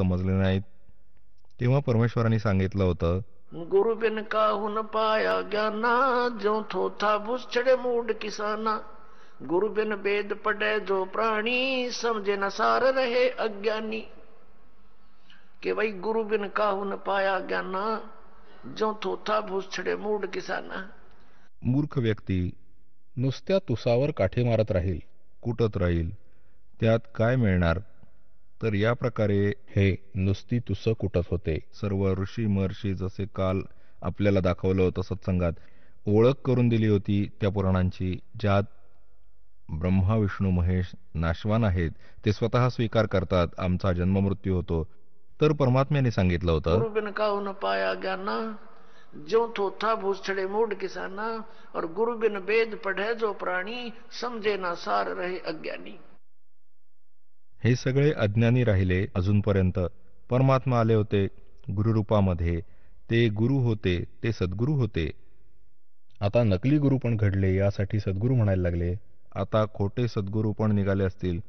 समजले नाहीत तेव्हा परमेश्वरांनी सांगितलं होतं गुरु बिन काहू न पाया ज्ञाना जो थो था भूस छडे मूड किसाना गुरु बिन वेद पडे जो प्राणी समझे न सार रहे अज्ञानी के भाई गुरु बिन काहू न पाया ज्ञाना जो थो था भूस छडे मूड किसाना मूर्ख व्यक्ती नुसत्या तुसावर काठे मारत राहील कुटत राहील त्यात काय मिळणार तर या प्रकारे हे नुसती तुस कुटत होते सर्व ऋषी महर्षी जसे काल आपल्याला दाखवलं होतं सत्संगात ओळख करून दिली होती त्या पुराणांची ज्यात ब्रह्मा विष्णू महेश नाशवान आहेत ते स्वतः स्वीकार करतात आमचा जन्म मृत्यू होतो तर परमात्म्याने सांगितलं होतं का पाया ज्ञाना जो थोथा भूसड़े मूड किसाना और गुरु बिन वेद पढ़े जो प्राणी समझे ना सार रहे अज्ञानी हे सगळे अज्ञानी राहिले अजूनपर्यंत परमात्मा आले होते गुरुरूपामध्ये ते गुरु होते ते सद्गुरु होते आता नकली गुरु पण घडले यासाठी सद्गुरू म्हणायला लागले आता खोटे सद्गुरू पण निघाले असतील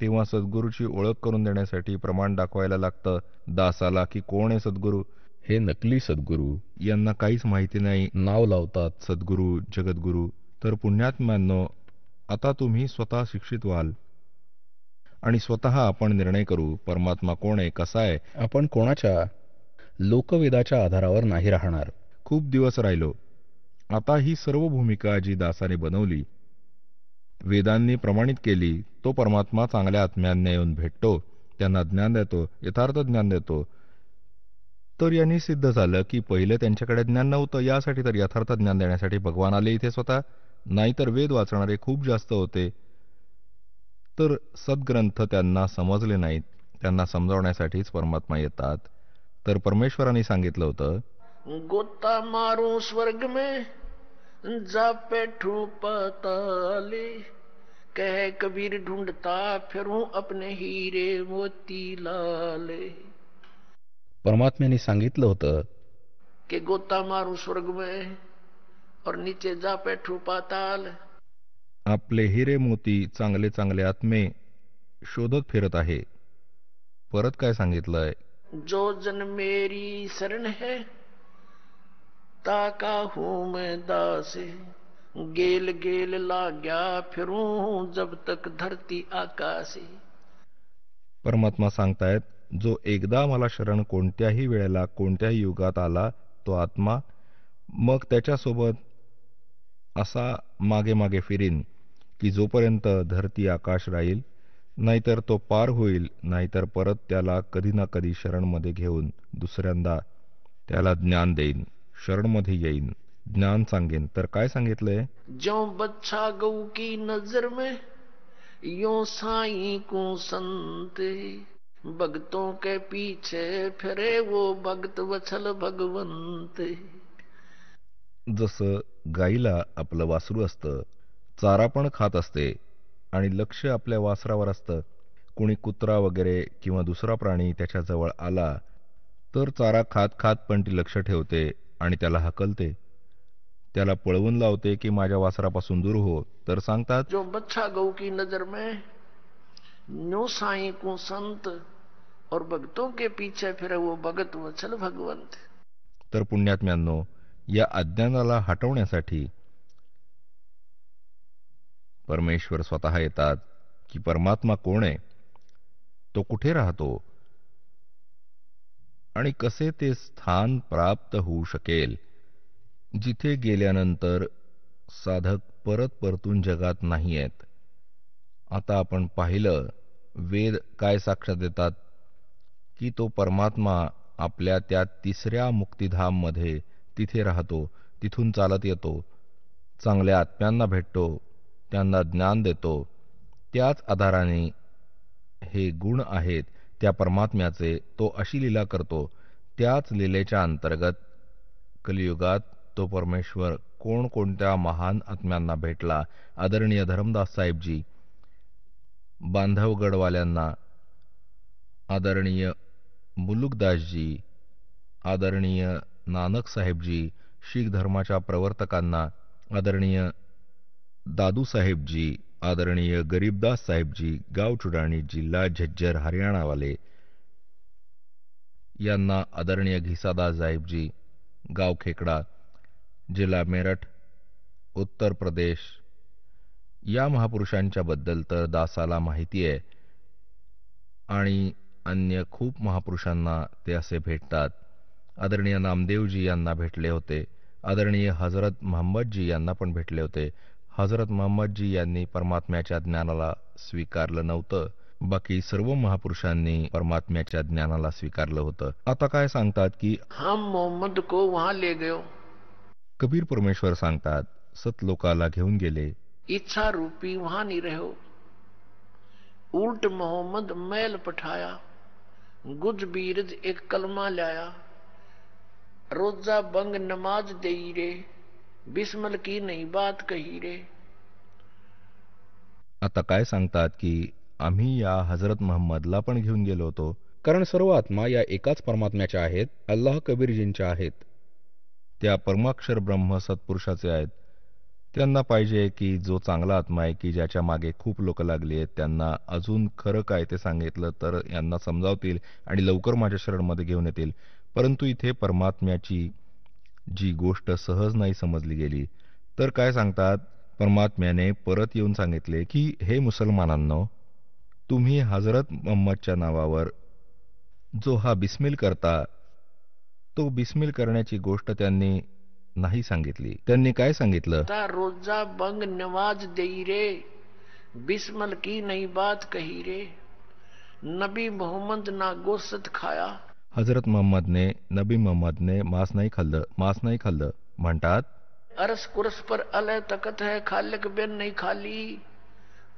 तेव्हा सद्गुरूची ओळख करून देण्यासाठी प्रमाण दाखवायला लागतं दासाला की कोण आहे सद्गुरू हे नकली सद्गुरू यांना काहीच माहिती नाही नाव लावतात सद्गुरू जगद्गुरू तर पुण्यात्म्यांनो आता तुम्ही स्वतः शिक्षित व्हाल आणि स्वतः आपण निर्णय करू परमात्मा कोण आहे कसा आहे आपण कोणाच्या लोकवेदाच्या आधारावर नाही राहणार खूप दिवस राहिलो आता ही सर्व भूमिका जी दासाने बनवली वेदांनी प्रमाणित केली तो परमात्मा चांगल्या आत्म्यांना येऊन भेटतो त्यांना ज्ञान देतो यथार्थ ज्ञान देतो तर यांनी सिद्ध झालं की पहिले त्यांच्याकडे ज्ञान नव्हतं यासाठी तर यथार्थ ज्ञान देण्यासाठी भगवान आले इथे स्वतः नाहीतर वेद वाचणारे खूप जास्त होते तर सद्ग्रंथ त्यांना समजले नाहीत त्यांना समजावण्यासाठीच परमात्मा येतात तर परमेश्वरांनी सांगितलं होतं गोता मारू स्वर्ग में जा पेठू पताली कह कबीर ढूंढता फिरू अपने हिरे मोती लाले परमात्म्याने सांगितलं होतं की गोता मारू स्वर्ग में और नीचे जा पेठू पाताल आपले हिरे मोती चांगले चांगले आत्मे शोधत फिरत आहे परत काय सांगितलंय जो जन मेरी शरण है ताका हूं दास गेल गेल लाग्या फिरू जब तक धरती आकाशी परमात्मा सांगतायत जो एकदा मला शरण कोणत्याही वेळेला कोणत्याही युगात आला तो आत्मा मग त्याच्यासोबत असा मागे मागे फिरीन की जोपर्यंत धरती आकाश राहील नाहीतर तो पार होईल नाहीतर परत त्याला कधी ना कधी शरणमध्ये घेऊन दुसऱ्यांदा त्याला ज्ञान देईन शरणमध्ये येईन ज्ञान सांगेन तर काय सांगितलंय जो बच्छा गऊ की नजर में यो साई को संत भक्तों के पीछे फिरे वो भक्त वछल भगवंत जसं गाईला आपलं वासरू असतं चारा पण खात असते आणि लक्ष आपल्या वासरावर असतं कोणी कुत्रा वगैरे किंवा दुसरा प्राणी त्याच्याजवळ आला तर चारा खात खात पण ती लक्ष ठेवते आणि त्याला हकलते त्याला पळवून लावते की माझ्या वासरापासून दूर हो तर सांगतात जो बच्छा गौ की नजर में नो साई को संत और भक्तों के पीछे फिर वो भगत वचल भगवंत तर पुण्यात्म्यांनो या अज्ञानाला हटवण्यासाठी परमेश्वर स्वतः येतात की परमात्मा कोण आहे तो कुठे राहतो आणि कसे ते स्थान प्राप्त होऊ शकेल जिथे गेल्यानंतर साधक परत परतून जगात नाही आहेत आता आपण पाहिलं वेद काय साक्ष देतात की तो परमात्मा आपल्या त्या तिसऱ्या मुक्तिधाममध्ये तिथे राहतो तिथून चालत येतो चांगल्या आत्म्यांना भेटतो त्यांना ज्ञान देतो त्याच आधाराने हे गुण आहेत त्या परमात्म्याचे तो अशी लीला करतो त्याच लीलेच्या अंतर्गत कलियुगात तो परमेश्वर कोणकोणत्या महान आत्म्यांना भेटला आदरणीय धर्मदास साहेबजी बांधवगडवाल्यांना आदरणीय मुलुकदासजी आदरणीय नानक साहेबजी शीख धर्माच्या प्रवर्तकांना आदरणीय दादूसाहेबजी आदरणीय गरीबदास साहेबजी चुडाणी जिल्हा झज्जर हरियाणावाले यांना आदरणीय घिसादास साहेबजी गाव खेकडा जिल्हा मेरठ उत्तर प्रदेश या महापुरुषांच्याबद्दल तर दासाला माहिती आहे आणि अन्य खूप महापुरुषांना ते असे भेटतात आदरणीय नामदेवजी यांना भेटले होते आदरणीय हजरत महम्मदजी यांना पण भेटले होते हजरत मोहम्मद जी यांनी परमात्म्याच्या ज्ञानाला स्वीकारलं नव्हतं बाकी सर्व महापुरुषांनी परमात्म्याच्या ज्ञानाला स्वीकारलं होतं आता काय सांगतात की हम मोहम्मद को वहां ले गयो कबीर परमेश्वर सांगतात सत लोकाला घेऊन गेले इच्छा रूपी वहां नहीं रहो उल्ट मोहम्मद मैल पठाया गुज बीरज एक कलमा लाया रोजा बंग नमाज देई रे बिस्मल की नाही बात कही रे आता काय सांगतात की आम्ही या हजरत महम्मदला पण घेऊन गेलो होतो कारण सर्व आत्मा या एकाच परमात्म्याच्या आहेत अल्लाह कबीरजींच्या आहेत त्या परमाक्षर ब्रह्म सत्पुरुषाचे आहेत त्यांना पाहिजे की जो चांगला आत्मा आहे की ज्याच्या मागे खूप लोक लागली आहेत त्यांना अजून खरं काय ते सांगितलं तर यांना समजावतील आणि लवकर माझ्या शरणमध्ये घेऊन येतील परंतु इथे परमात्म्याची जी गोष्ट सहज नाही समजली गेली तर काय सांगतात परमात्म्याने परत येऊन सांगितले की हे मुसलमानांनो तुम्ही हजरत मोहम्मदच्या नावावर जो हा बिस्मिल करता तो बिस्मिल करण्याची गोष्ट त्यांनी नाही सांगितली त्यांनी काय सांगितलं रोजा बंग नवाज देई रे बिस्मल की नाही बात कही रे नबी मोहम्मद ना गोसत खाया हजरत महम्मदने नबी महम्मदने मांस नाही खाल्लं मांस नाही खाल्लं म्हणतात अरस कुरस पर अल तकत है खालक बिन नाही खाली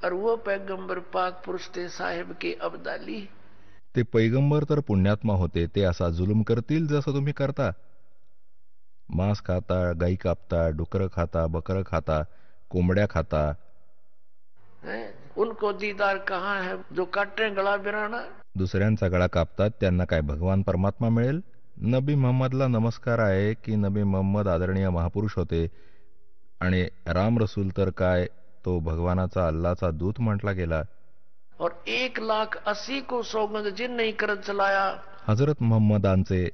और वो पैगंबर पाक पुरुष साहेब के अबदाली ते पैगंबर तर पुण्यात्मा होते ते असा जुलूम करतील जसं तुम्ही करता मांस खाता गाई कापता डुकरं खाता बकरं खाता कोंबड्या खाता है? उनको दीदार कहा है जो काटे गळा बिराणा दुसऱ्यांचा गळा कापतात त्यांना काय भगवान परमात्मा मिळेल नबी मोहम्मदला नमस्कार आहे की नबी मोहम्मद आदरणीय महापुरुष होते आणि राम रसूल तर काय तो भगवानाचा अल्लाचा दूत म्हटला गेला और एक लाख असी को सौगंध जिन नाही करत चलाया हजरत मोहम्मदांचे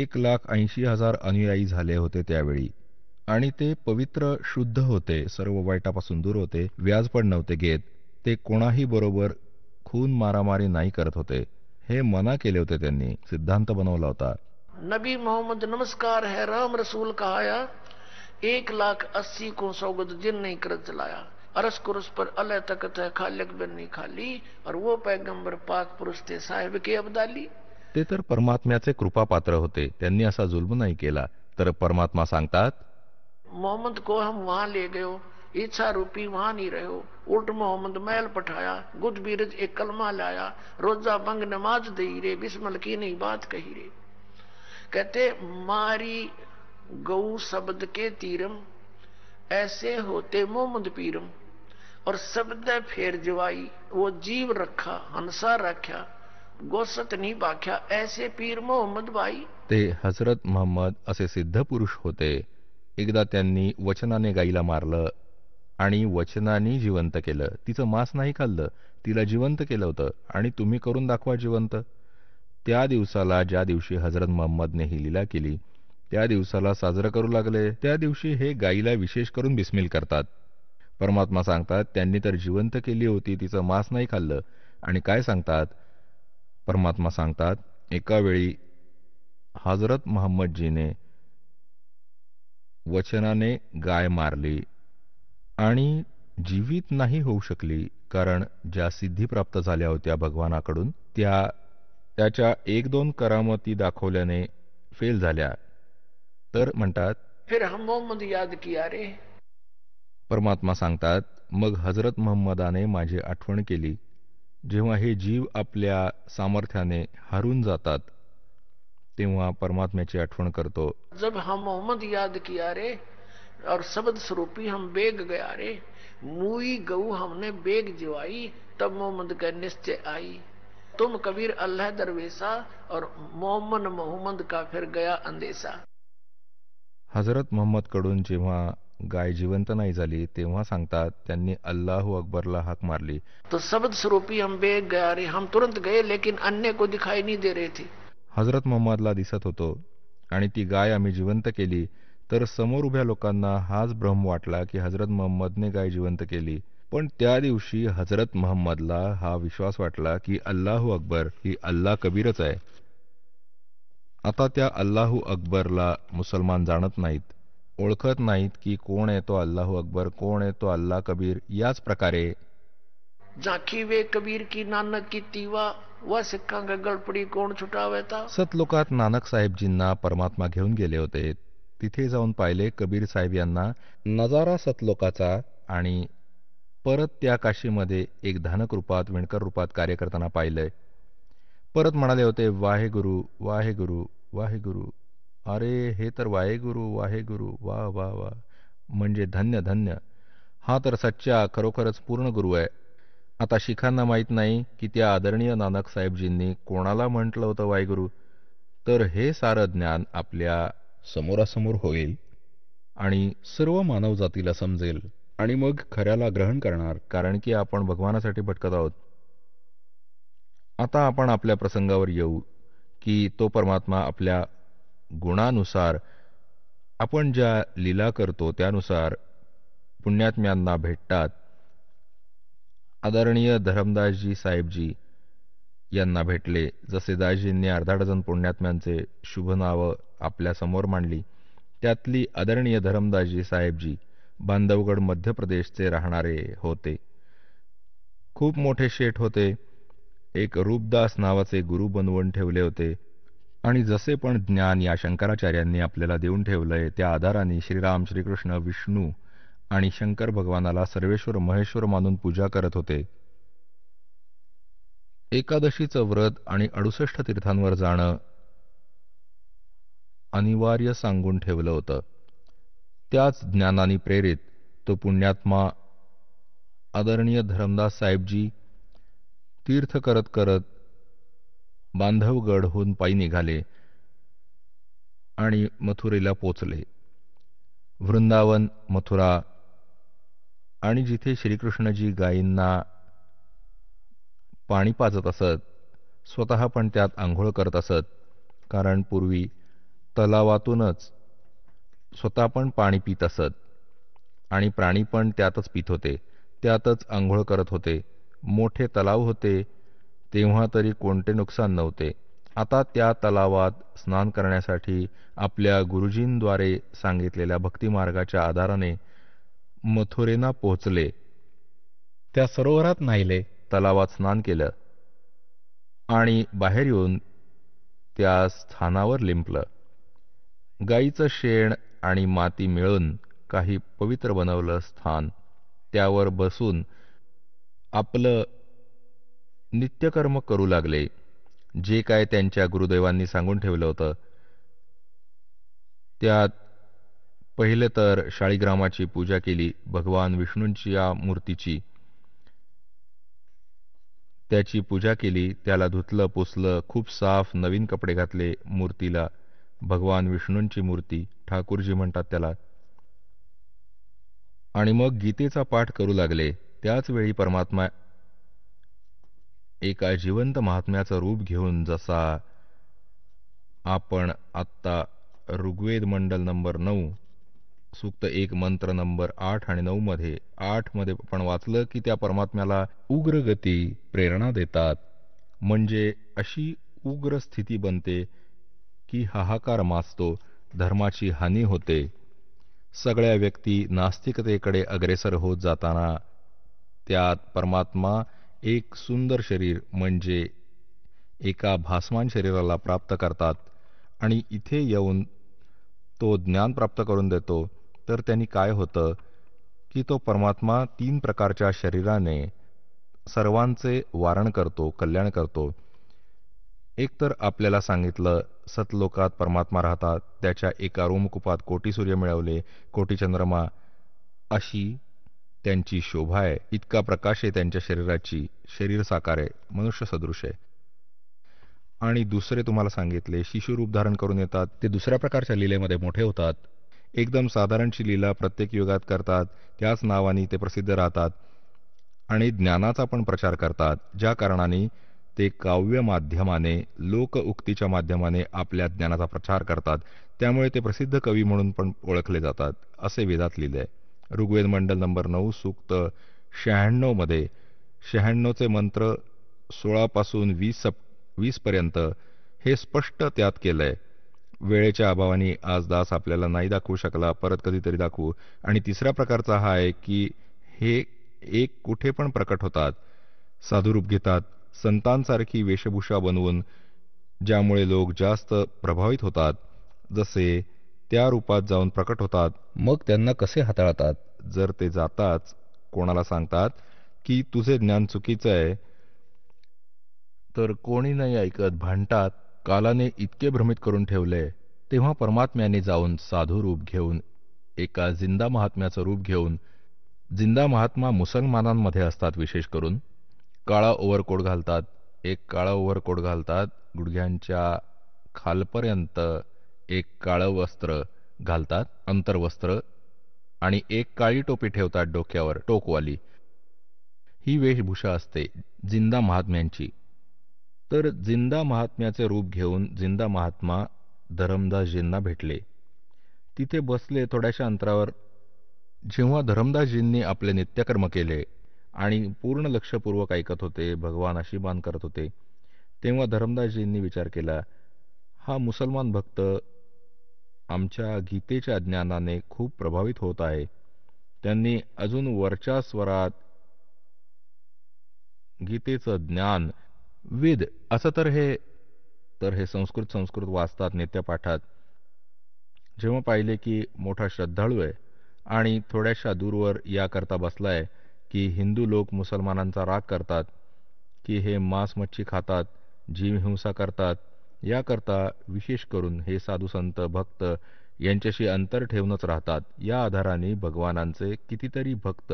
एक लाख ऐंशी हजार अनुयायी झाले होते त्यावेळी आणि ते पवित्र शुद्ध होते सर्व वाईटापासून दूर होते व्याज पण नव्हते घेत ते कोणाही बरोबर खून मारामारी नाही करत होते हे मना केले होते त्यांनी सिद्धांत बनवला होता नबी मोहम्मद नमस्कार है राम रसूल कहाया एक लाख अस्सी को सौगत जिन नहीं कर चलाया अरस कुरस पर अल तकत है खालिक बिन नहीं खाली और वो पैगंबर पाक पुरुष थे साहेब के अबदाली ते तर परमात्म्याचे कृपा पात्र होते त्यांनी असा जुल्म नाही केला तर परमात्मा सांगतात मोहम्मद को हम वहां ले गयो ईच्छा रूपी वहां नहीं रहो उल्ट मोहम्मद मैल पठाया गुद बीरज एक कलमा लाया रोजा बंग नमाज दे रे बिस्मल की नहीं बात कही रे कहते मारी गऊ शब्द के तीरम ऐसे होते मोहम्मद पीरम और शब्द फेर जवाई वो जीव रखा हंसा रखा गोसत नी बाख्या ऐसे पीर मोहम्मद बाई ते हजरत मोहम्मद असे सिद्ध पुरुष होते एकदा त्यांनी वचनाने गाईला मारलं आणि वचनाने जिवंत केलं तिचं मांस नाही खाल्लं तिला जिवंत केलं होतं आणि तुम्ही करून दाखवा जिवंत त्या दिवसाला ज्या दिवशी हजरत महम्मदने ही लिला केली त्या दिवसाला साजरं करू लागले त्या दिवशी हे गाईला विशेष करून बिस्मिल करतात परमात्मा सांगतात त्यांनी तर जिवंत केली होती तिचं मांस नाही खाल्लं आणि काय सांगतात परमात्मा सांगतात एका वेळी हजरत महम्मदजीने वचनाने गाय मारली आणि जीवित नाही होऊ शकली कारण ज्या सिद्धी प्राप्त झाल्या होत्या भगवानाकडून त्या त्याच्या एक दोन करामती दाखवल्याने फेल झाल्या तर म्हणतात फिर हम मोहम्मद याद किया रे परमात्मा सांगतात मग हजरत मोहम्मदाने माझी आठवण केली जेव्हा हे जीव आपल्या सामर्थ्याने हरून जातात तेव्हा परमात्म्याची आठवण करतो जब हा मोहम्मद याद किया रे और शब्द स्वरूपी हम बेग गया रे मुई गऊ हमने बेग जिवाई तब मोहम्मद के निश्चय आई तुम कबीर अल्लाह दरवेशा और मोहम्मद मोहम्मद का फिर गया अंदेशा हजरत मोहम्मद कडून जेव्हा गाय जिवंत नाही झाली तेव्हा सांगतात त्यांनी अल्लाह अकबरला हाक मारली तो शब्द स्वरूपी हम बेग गया रे हम तुरंत गए लेकिन अन्य को दिखाई नहीं दे रहे थे हजरत मोहम्मदला दिसत होतो आणि ती गाय आम्ही जिवंत केली तर समोर उभ्या लोकांना हाच भ्रम वाटला की हजरत महम्मदने गाय जिवंत केली पण त्या दिवशी हजरत महम्मदला हा विश्वास वाटला की अल्लाहू अकबर ही अल्लाह कबीरच आहे आता त्या अल्लाहू अकबरला मुसलमान जाणत नाहीत ओळखत नाहीत की कोण आहे तो अल्लाहू अकबर कोण आहे तो अल्ला कबीर याच प्रकारे झाकी वे कबीर की नानक की तिवा व सिक्खांग गळपडी कोण छुटावेता सतलोकात नानक साहेबजींना परमात्मा घेऊन गेले होते तिथे जाऊन पाहिले कबीर साहेब यांना नजारा सतलोकाचा आणि परत त्या काशीमध्ये एक धानक रूपात विणकर रूपात कार्य करताना पाहिलंय परत म्हणाले होते वाहे गुरु गुरु वाहे वाहेगुरु अरे हे तर वाहेगुरु वाहेगुरु वा वा वा म्हणजे धन्य धन्य हा तर सच्चा खरोखरच पूर्ण गुरु आहे आता शिखांना माहीत नाही की त्या आदरणीय नानक साहेबजींनी कोणाला म्हटलं होतं वाहेगुरु तर हे सारं ज्ञान आपल्या समोरासमोर होईल आणि सर्व मानवजातीला समजेल आणि मग खऱ्याला ग्रहण करणार कारण की आपण भगवानासाठी भटकत आहोत आता आपण आपल्या प्रसंगावर येऊ की तो परमात्मा आपल्या गुणानुसार आपण ज्या लीला करतो त्यानुसार पुण्यात्म्यांना भेटतात आदरणीय धरमदासजी साहेबजी यांना भेटले जसे दाजींनी अर्धा डझन पुण्यात्म्यांचे शुभ नावं समोर मांडली त्यातली आदरणीय धरमदाजी साहेबजी बांधवगड मध्य प्रदेशचे राहणारे होते खूप मोठे शेठ होते एक रूपदास नावाचे गुरु बनवून ठेवले होते आणि जसे पण ज्ञान या शंकराचार्यांनी आपल्याला देऊन ठेवलंय त्या आधाराने श्रीराम श्रीकृष्ण विष्णू आणि शंकर भगवानाला सर्वेश्वर महेश्वर मानून पूजा करत होते एकादशीचं व्रत आणि अडुसष्ट तीर्थांवर जाणं अनिवार्य सांगून ठेवलं होतं त्याच ज्ञानाने प्रेरित तो पुण्यात्मा आदरणीय धरमदास साहेबजी तीर्थ करत करत बांधवगडहून पायी निघाले आणि मथुरेला पोचले वृंदावन मथुरा आणि जिथे श्रीकृष्णजी गायींना पाणी पाजत असत स्वतः पण त्यात आंघोळ करत असत कारण पूर्वी तलावातूनच स्वतः पण पाणी पित असत आणि प्राणी पण त्यातच पित होते त्यातच आंघोळ करत होते मोठे तलाव होते तेव्हा तरी कोणते नुकसान नव्हते आता त्या तलावात स्नान करण्यासाठी आपल्या गुरुजींद्वारे सांगितलेल्या भक्तिमार्गाच्या आधाराने मथुरेना पोहोचले त्या सरोवरात नाहीले तलावात स्नान केलं आणि बाहेर येऊन त्या स्थानावर लिंपलं गाईचं शेण आणि माती मिळून काही पवित्र बनवलं स्थान त्यावर बसून आपलं नित्यकर्म करू लागले जे काय त्यांच्या गुरुदेवांनी सांगून ठेवलं होतं त्यात पहिले तर शाळीग्रामाची पूजा केली भगवान विष्णूंची या मूर्तीची त्याची पूजा केली त्याला धुतलं पुसलं खूप साफ नवीन कपडे घातले मूर्तीला भगवान विष्णूंची मूर्ती ठाकूरजी म्हणतात त्याला आणि मग गीतेचा पाठ करू लागले त्याच वेळी परमात्मा एका जिवंत महात्म्याचं रूप घेऊन जसा आपण आत्ता ऋग्वेद मंडल नंबर नऊ सुक्त एक मंत्र नंबर आठ आणि नऊ मध्ये आठ मध्ये आपण वाचलं की त्या परमात्म्याला उग्र गती प्रेरणा देतात म्हणजे अशी उग्र स्थिती बनते की हाहाकार माजतो धर्माची हानी होते सगळ्या व्यक्ती नास्तिकतेकडे अग्रेसर होत जाताना त्यात परमात्मा एक सुंदर शरीर म्हणजे एका भासमान शरीराला प्राप्त करतात आणि इथे येऊन तो ज्ञान प्राप्त करून देतो तर त्यांनी काय होतं की तो परमात्मा तीन प्रकारच्या शरीराने सर्वांचे वारण करतो कल्याण करतो एक तर आपल्याला सांगितलं सतलोकात परमात्मा राहतात त्याच्या एका रोमकुपात कोटी सूर्य मिळवले कोटी चंद्रमा अशी त्यांची शोभा आहे इतका प्रकाश आहे त्यांच्या शरीराची शरीर साकार आहे मनुष्य सदृश आहे आणि दुसरे तुम्हाला सांगितले शिशुरूप धारण करून येतात ते दुसऱ्या प्रकारच्या लिलेमध्ये मोठे होतात एकदम साधारणशी लीला प्रत्येक युगात करतात त्याच नावाने ते प्रसिद्ध राहतात आणि ज्ञानाचा पण प्रचार करतात ज्या कारणाने ते काव्य माध्यमाने लोकउक्तीच्या माध्यमाने आपल्या ज्ञानाचा प्रचार करतात त्यामुळे ते प्रसिद्ध कवी म्हणून पण ओळखले जातात असे वेदात लिहिले आहे ऋग्वेद मंडल नंबर नऊ सूक्त शहाण्णवमध्ये शहाण्णवचे मंत्र सोळापासून वीस सप वीसपर्यंत हे स्पष्ट त्यात केलं आहे वेळेच्या अभावाने आज दास आपल्याला नाही दाखवू शकला परत कधीतरी दाखवू आणि तिसरा प्रकारचा हा आहे की हे एक कुठे पण प्रकट होतात साधुरूप घेतात संतांसारखी वेशभूषा बनवून ज्यामुळे लोक जास्त प्रभावित होतात जसे त्या रूपात जाऊन प्रकट होतात मग त्यांना कसे हाताळतात जर ते जाताच कोणाला सांगतात की तुझे ज्ञान चुकीचं आहे तर कोणी नाही ऐकत भांडतात कालाने इतके भ्रमित करून ठेवले तेव्हा परमात्म्याने जाऊन साधू रूप घेऊन एका जिंदा महात्म्याचं रूप घेऊन जिंदा महात्मा मुसलमानांमध्ये असतात विशेष करून काळा ओव्हरकोट घालतात एक काळा ओव्हरकोट घालतात गुडघ्यांच्या खालपर्यंत एक काळं वस्त्र घालतात अंतर्वस्त्र आणि एक काळी टोपी ठेवतात डोक्यावर टोकवाली ही वेशभूषा असते जिंदा महात्म्यांची तर जिंदा महात्म्याचे रूप घेऊन जिंदा महात्मा धरमदासजींना भेटले तिथे बसले थोड्याशा अंतरावर जेव्हा धरमदासजींनी आपले नित्यकर्म केले आणि पूर्ण लक्षपूर्वक ऐकत होते भगवान बांध करत होते तेव्हा धरमदासजींनी विचार केला हा मुसलमान भक्त आमच्या गीतेच्या ज्ञानाने खूप प्रभावित होत आहे त्यांनी अजून वरच्या स्वरात गीतेचं ज्ञान वेद असं तर हे तर हे संस्कृत संस्कृत वाचतात नित्यपाठात जेव्हा पाहिले की मोठा श्रद्धाळू आहे आणि थोड्याशा दूरवर याकरता बसला आहे की हिंदू लोक मुसलमानांचा राग करतात की हे मांस मच्छी खातात जीवहिंसा हिंसा करतात याकरता विशेष करून हे साधू संत भक्त यांच्याशी अंतर ठेवूनच राहतात या आधाराने भगवानांचे कितीतरी भक्त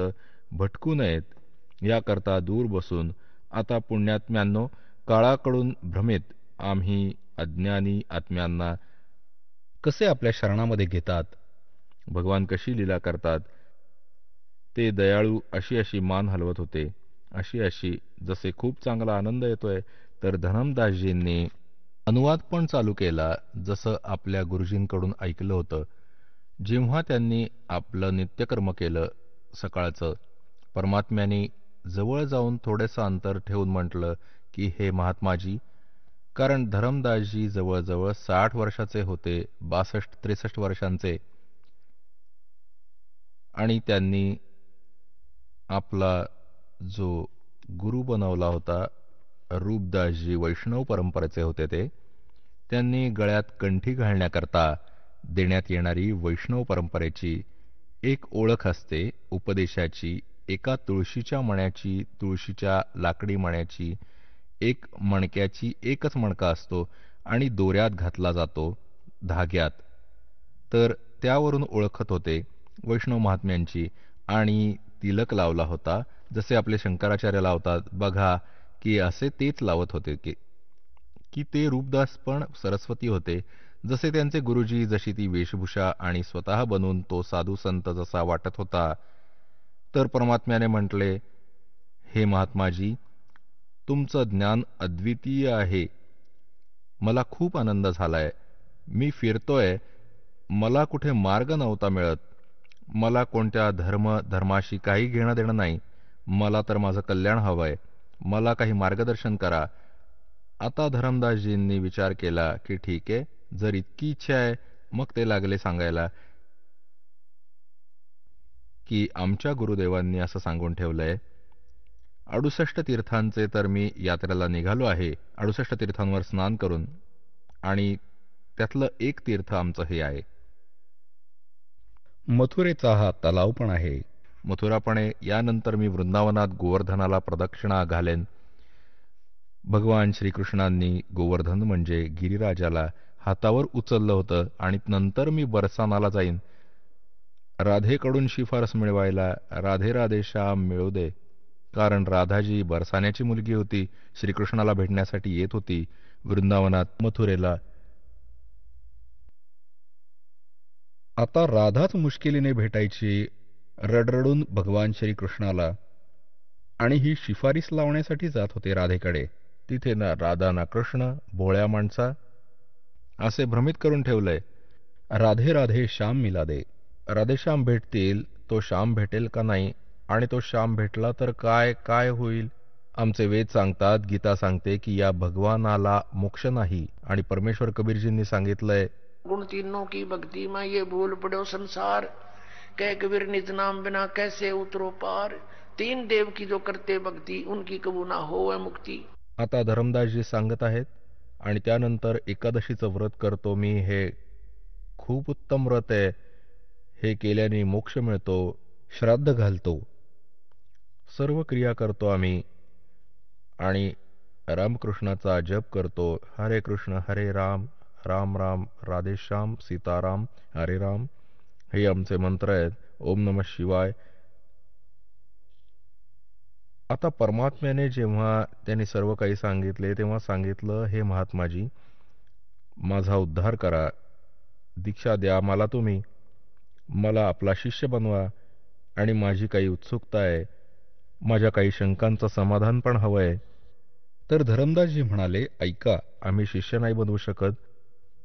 भटकू नयेत याकरता दूर बसून आता पुण्यात्म्यांनो काळाकडून भ्रमित आम्ही अज्ञानी आत्म्यांना कसे आपल्या शरणामध्ये घेतात भगवान कशी लीला करतात ते दयाळू अशी अशी मान हलवत होते अशी अशी जसे खूप चांगला आनंद येतोय तर धनमदासजींनी अनुवाद पण चालू केला जसं आपल्या गुरुजींकडून ऐकलं होतं जेव्हा त्यांनी आपलं नित्यकर्म केलं सकाळचं परमात्म्याने जवळ जाऊन थोडेसं अंतर ठेवून म्हटलं की हे महात्माजी कारण धरमदासजी जवळजवळ साठ वर्षाचे होते बासष्ट त्रेसष्ट वर्षांचे आणि त्यांनी आपला जो गुरु बनवला होता रूपदासजी वैष्णव परंपरेचे होते ते त्यांनी गळ्यात कंठी घालण्याकरता देण्यात येणारी वैष्णव परंपरेची एक ओळख असते उपदेशाची एका तुळशीच्या मण्याची तुळशीच्या लाकडी मण्याची एक मणक्याची एकच मणका असतो आणि दोऱ्यात घातला जातो धाग्यात तर त्यावरून ओळखत होते वैष्णव महात्म्यांची आणि तिलक लावला होता जसे आपले शंकराचार्य लावतात बघा की असे तेच लावत होते की की ते रूपदास पण सरस्वती होते जसे त्यांचे गुरुजी जशी ती वेशभूषा आणि स्वतः बनून तो साधू संत जसा वाटत होता तर परमात्म्याने म्हटले हे महात्माजी तुमचं ज्ञान अद्वितीय आहे मला खूप आनंद झालाय मी फिरतोय मला कुठे मार्ग नव्हता मिळत मला कोणत्या धर्म धर्माशी काही घेणं देणं नाही मला तर माझं कल्याण हवंय मला काही मार्गदर्शन करा आता धरमदासजींनी विचार केला की ठीक आहे जर इतकी इच्छा आहे मग ते लागले सांगायला की आमच्या गुरुदेवांनी असं सांगून ठेवलंय अडुसष्ट तीर्थांचे तर मी यात्रेला निघालो आहे अडुसष्ट तीर्थांवर स्नान करून आणि त्यातलं एक तीर्थ आमचं हे आहे मथुरेचा हा तलाव पण आहे मथुरापणे यानंतर मी वृंदावनात गोवर्धनाला प्रदक्षिणा घालेन भगवान श्रीकृष्णांनी गोवर्धन म्हणजे गिरिराजाला हातावर उचललं होतं आणि नंतर मी बरसानाला जाईन राधेकडून शिफारस मिळवायला राधे राधे श्याम मिळू दे कारण राधाजी बरसाण्याची मुलगी होती श्रीकृष्णाला भेटण्यासाठी येत होती वृंदावनात मथुरेला आता राधाच मुश्किलीने भेटायची रडरडून भगवान श्रीकृष्णाला आणि ही शिफारिस लावण्यासाठी जात होते राधेकडे तिथे ना राधा ना कृष्ण भोळ्या माणसा असे भ्रमित करून ठेवलंय राधे राधे श्याम दे राधेश्याम भेटतील तो श्याम भेटेल का नाही आणि तो श्याम भेटला तर काय काय होईल आमचे वेद सांगतात गीता सांगते की या भगवानाला मोक्ष नाही आणि परमेश्वर कबीरजींनी सांगितलंय गुण तीनो की भक्ती मा ये भूल पडो हो संसार कै कबीर निज नाम बिना कैसे उतरो पार तीन देव की जो करते भक्ती उनकी कबू ना हो मुक्ती आता जी सांगत आहेत आणि त्यानंतर एकादशीचं व्रत करतो मी हे खूप उत्तम व्रत आहे हे केल्याने मोक्ष मिळतो श्राद्ध घालतो सर्व क्रिया करतो आम्ही आणि रामकृष्णाचा जप करतो हरे कृष्ण हरे राम राम राम राधेश्याम सीताराम हरे राम हे आमचे मंत्र आहेत ओम नम शिवाय आता परमात्म्याने जेव्हा त्यांनी सर्व काही सांगितले तेव्हा सांगितलं हे महात्माजी माझा उद्धार करा दीक्षा द्या मला तुम्ही मला आपला शिष्य बनवा आणि माझी काही उत्सुकता आहे माझ्या काही शंकांचं समाधान पण हवं आहे तर धरमदासजी म्हणाले ऐका आम्ही शिष्य नाही बनवू शकत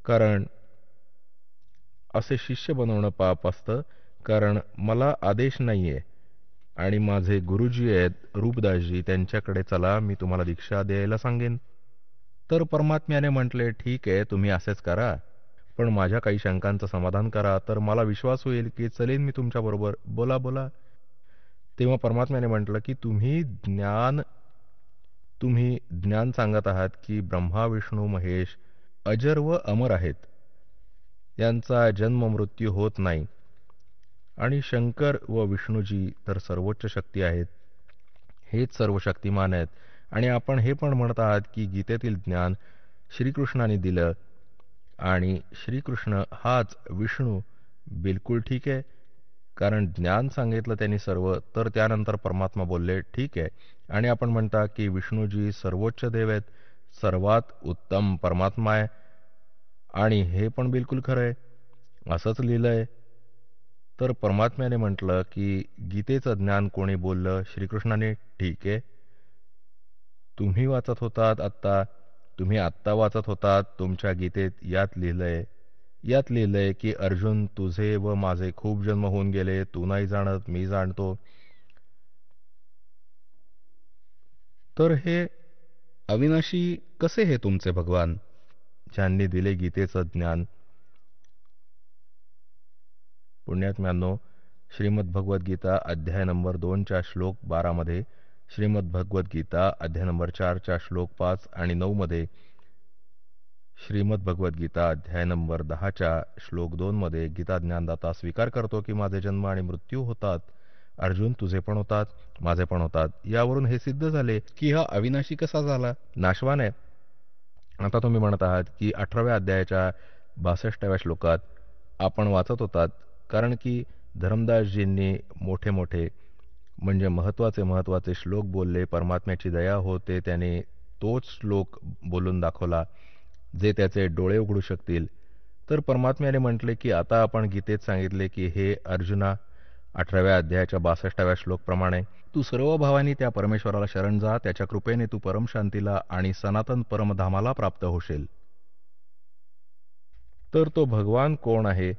कारण असे शिष्य बनवणं पाप असतं कारण मला आदेश नाही आहे आणि माझे गुरुजी आहेत रूपदासजी त्यांच्याकडे चला मी तुम्हाला दीक्षा द्यायला सांगेन तर परमात्म्याने म्हटले ठीक आहे तुम्ही असेच करा पण माझ्या काही शंकांचं समाधान करा तर मला विश्वास होईल की चलेन मी तुमच्याबरोबर बोला बोला तेव्हा परमात्म्याने म्हटलं की तुम्ही ज्ञान तुम्ही ज्ञान सांगत आहात की ब्रह्मा विष्णू महेश अजर व अमर आहेत यांचा जन्म मृत्यू होत नाही आणि शंकर व विष्णूजी तर सर्वोच्च शक्ती आहेत हेच सर्व शक्तिमान आहेत आणि आपण हे पण म्हणत आहात की गीतेतील ज्ञान श्रीकृष्णाने दिलं आणि श्रीकृष्ण हाच विष्णू बिलकुल ठीक आहे कारण ज्ञान सांगितलं त्यांनी सर्व तर त्यानंतर परमात्मा बोलले ठीक आहे आणि आपण म्हणता की विष्णूजी सर्वोच्च देव आहेत सर्वात उत्तम परमात्मा आहे आणि हे पण बिलकुल खरं आहे असंच लिहिलं आहे तर परमात्म्याने म्हटलं की गीतेचं ज्ञान कोणी बोललं श्रीकृष्णाने ठीक आहे तुम्ही वाचत होतात आत्ता तुम्ही आत्ता वाचत होतात तुमच्या गीतेत यात लिहिलंय यात लिहिलंय की अर्जुन तुझे व माझे खूप जन्म होऊन गेले तू नाही जाणत मी जाणतो तर हे अविनाशी कसे हे तुमचे भगवान ज्यांनी दिले गीतेचं ज्ञान पुण्यात श्रीमद गीता अध्याय नंबर दोनच्या श्लोक बारामध्ये श्रीमद भगवद्गीता अध्याय नंबर चारच्या श्लोक पाच आणि नऊमध्ये श्रीमद भगवद्गीता अध्याय नंबर दहाच्या श्लोक मध्ये गीता ज्ञानदाता स्वीकार करतो की माझे जन्म आणि मृत्यू होतात अर्जुन तुझे पण होतात माझे पण होतात यावरून हे सिद्ध झाले की हा अविनाशी कसा झाला नाशवान आहे आता तुम्ही म्हणत आहात की अठराव्या अध्यायाच्या बासष्टाव्या श्लोकात आपण वाचत होतात कारण की धरमदासजींनी मोठे मोठे म्हणजे महत्त्वाचे महत्त्वाचे श्लोक बोलले परमात्म्याची दया होते त्याने तोच श्लोक बोलून दाखवला जे त्याचे डोळे उघडू शकतील तर परमात्म्याने म्हटले की आता आपण गीतेत सांगितले की हे अर्जुना अठराव्या अध्यायाच्या बासष्टाव्या श्लोकप्रमाणे तू सर्व भावानी त्या परमेश्वराला शरण जा त्याच्या कृपेने तू परमशांतीला आणि सनातन परमधामाला प्राप्त होशील तर तो भगवान कोण आहे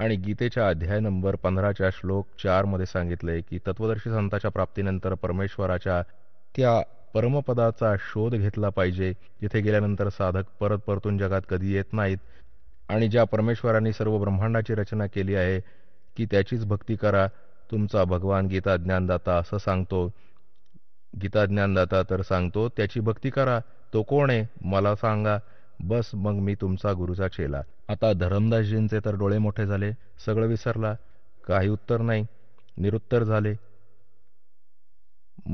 आणि गीतेच्या अध्याय नंबर पंधराच्या श्लोक चारमध्ये सांगितले की तत्वदर्शी संताच्या प्राप्तीनंतर परमेश्वराच्या त्या परमपदाचा शोध घेतला पाहिजे जिथे गेल्यानंतर साधक परत परतून जगात कधी येत नाहीत आणि ज्या परमेश्वरांनी सर्व ब्रह्मांडाची रचना केली आहे की त्याचीच भक्ती करा तुमचा भगवान गीता ज्ञानदाता असं सांगतो गीता ज्ञानदाता तर सांगतो त्याची भक्ती करा तो कोण आहे मला सांगा बस मग मी तुमचा गुरुचा चेला आता धरमदासजींचे तर डोळे मोठे झाले सगळं विसरला काही उत्तर नाही निरुत्तर झाले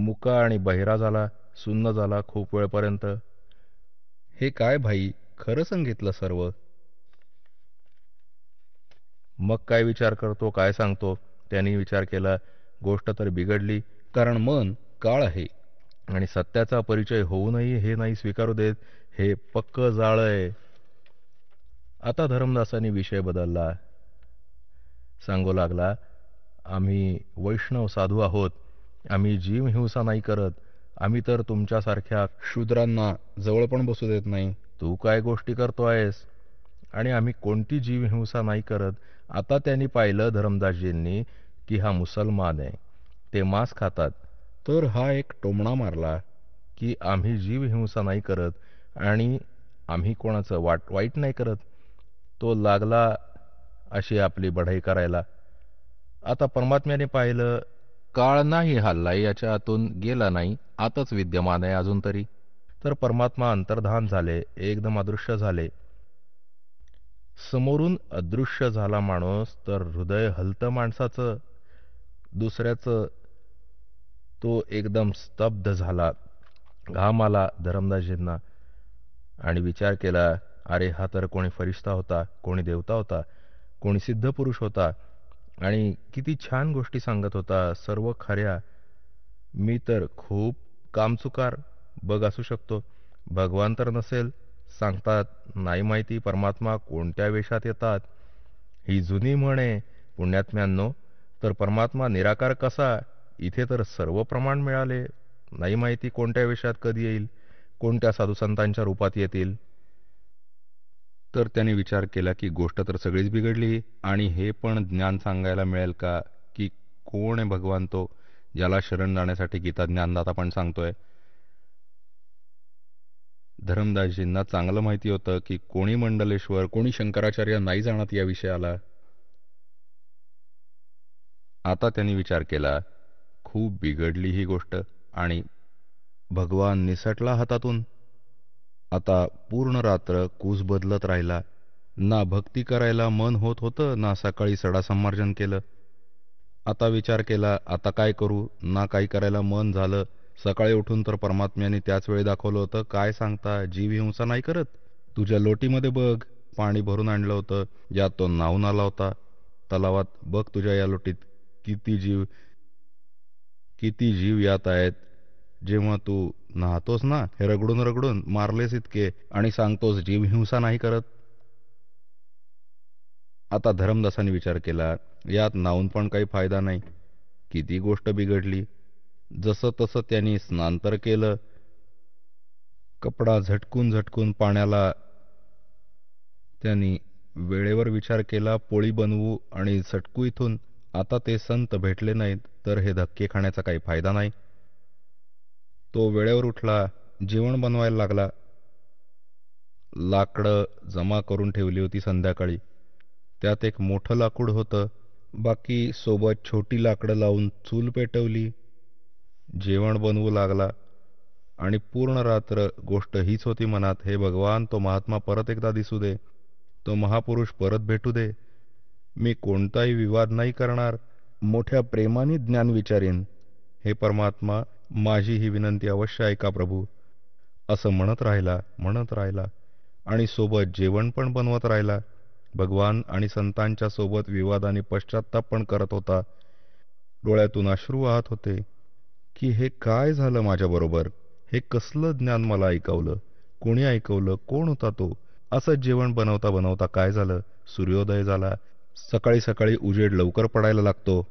मुका आणि बहिरा झाला सुन्न झाला खूप वेळपर्यंत हे काय भाई खरं सांगितलं सर्व मग काय विचार करतो काय सांगतो त्यांनी विचार केला गोष्ट तर बिघडली कारण मन काळ आहे आणि सत्याचा परिचय होऊनही हे नाही स्वीकारू देत हे पक्क जाळं आहे आता धर्मदासांनी विषय बदलला सांगू लागला आम्ही वैष्णव साधू आहोत आम्ही जीव हिंसा नाही करत आम्ही तर तुमच्यासारख्या शूद्रांना जवळ पण बसू देत नाही तू काय गोष्टी करतो आहेस आणि आम्ही कोणती जीव हिंसा नाही करत आता त्यांनी पाहिलं धर्मदासजींनी की हा मुसलमान आहे ते मांस खातात तर हा एक टोमणा मारला की आम्ही जीव हिंसा नाही करत आणि आम्ही कोणाचं वाट वाईट नाही करत तो लागला अशी आपली बढाई करायला आता परमात्म्याने पाहिलं काळ नाही हल्ला याच्या आतून गेला नाही आताच विद्यमान आहे अजून तरी तर परमात्मा अंतर्धान झाले एकदम अदृश्य झाले समोरून अदृश्य झाला माणूस तर हृदय हलतं माणसाचं दुसऱ्याचं तो एकदम स्तब्ध झाला घाम आला धरमदासजींना आणि विचार केला अरे हा तर कोणी फरिश्ता होता कोणी देवता होता कोणी सिद्ध पुरुष होता आणि किती छान गोष्टी सांगत होता सर्व खऱ्या मी तर खूप कामचुकार बघ असू शकतो भगवान तर नसेल सांगतात नाही माहिती परमात्मा कोणत्या वेशात येतात ही जुनी म्हणे पुण्यात्म्यांनो तर परमात्मा निराकार कसा इथे तर सर्व प्रमाण मिळाले नाही माहिती कोणत्या वेशात कधी येईल कोणत्या साधुसंतांच्या रूपात येतील तर त्याने विचार केला की गोष्ट तर सगळीच बिघडली आणि हे पण ज्ञान सांगायला मिळेल का की कोण आहे भगवान तो ज्याला शरण जाण्यासाठी गीता ज्ञानदाता पण सांगतोय धरमदासजींना चांगलं माहिती होतं की कोणी मंडलेश्वर कोणी शंकराचार्य नाही जाणार या विषयाला आता त्यांनी विचार केला खूप बिघडली ही गोष्ट आणि भगवान निसटला हातातून आता पूर्ण रात्र कूस बदलत राहिला ना भक्ती करायला मन होत होतं ना सकाळी सडा संमार्जन केलं आता विचार केला आता काय करू ना काही करायला मन झालं सकाळी उठून तर परमात्म्याने त्याच वेळी दाखवलं होतं काय सांगता जीव हिंसा नाही करत तुझ्या लोटीमध्ये बघ पाणी भरून आणलं होतं यात तो नाहून आला होता तलावात बघ तुझ्या या लोटीत किती जीव किती जीव यात आहेत जेव्हा तू नाहतोस ना हे रगडून रगडून मारलेस इतके आणि सांगतोस जीव हिंसा नाही करत आता धर्मदासाने विचार केला यात नावून पण काही फायदा नाही किती गोष्ट बिघडली जसं तसं त्यांनी स्नानंतर केलं कपडा झटकून झटकून पाण्याला त्यांनी वेळेवर विचार केला पोळी बनवू आणि झटकू इथून आता ते संत भेटले नाहीत तर हे धक्के खाण्याचा काही फायदा नाही तो वेळेवर उठला जेवण बनवायला लागला लाकडं जमा करून ठेवली होती संध्याकाळी त्यात एक मोठं लाकूड होतं बाकी सोबत छोटी लाकडं लावून चूल पेटवली जेवण बनवू लागला आणि पूर्ण रात्र गोष्ट हीच होती मनात हे भगवान तो महात्मा परत एकदा दिसू दे तो महापुरुष परत भेटू दे मी कोणताही विवाद नाही करणार मोठ्या प्रेमाने ज्ञान विचारेन हे परमात्मा माझी ही विनंती अवश्य ऐका प्रभू असं म्हणत राहिला म्हणत राहिला आणि सोबत जेवण पण बनवत राहिला भगवान आणि संतांच्या सोबत आणि पश्चाताप पण करत होता डोळ्यातून अश्रू वाहत होते की हे काय झालं माझ्याबरोबर हे कसलं ज्ञान मला ऐकवलं कोणी ऐकवलं कोण होता तो असं जेवण बनवता बनवता काय झालं सूर्योदय झाला सकाळी सकाळी उजेड लवकर पडायला लागतो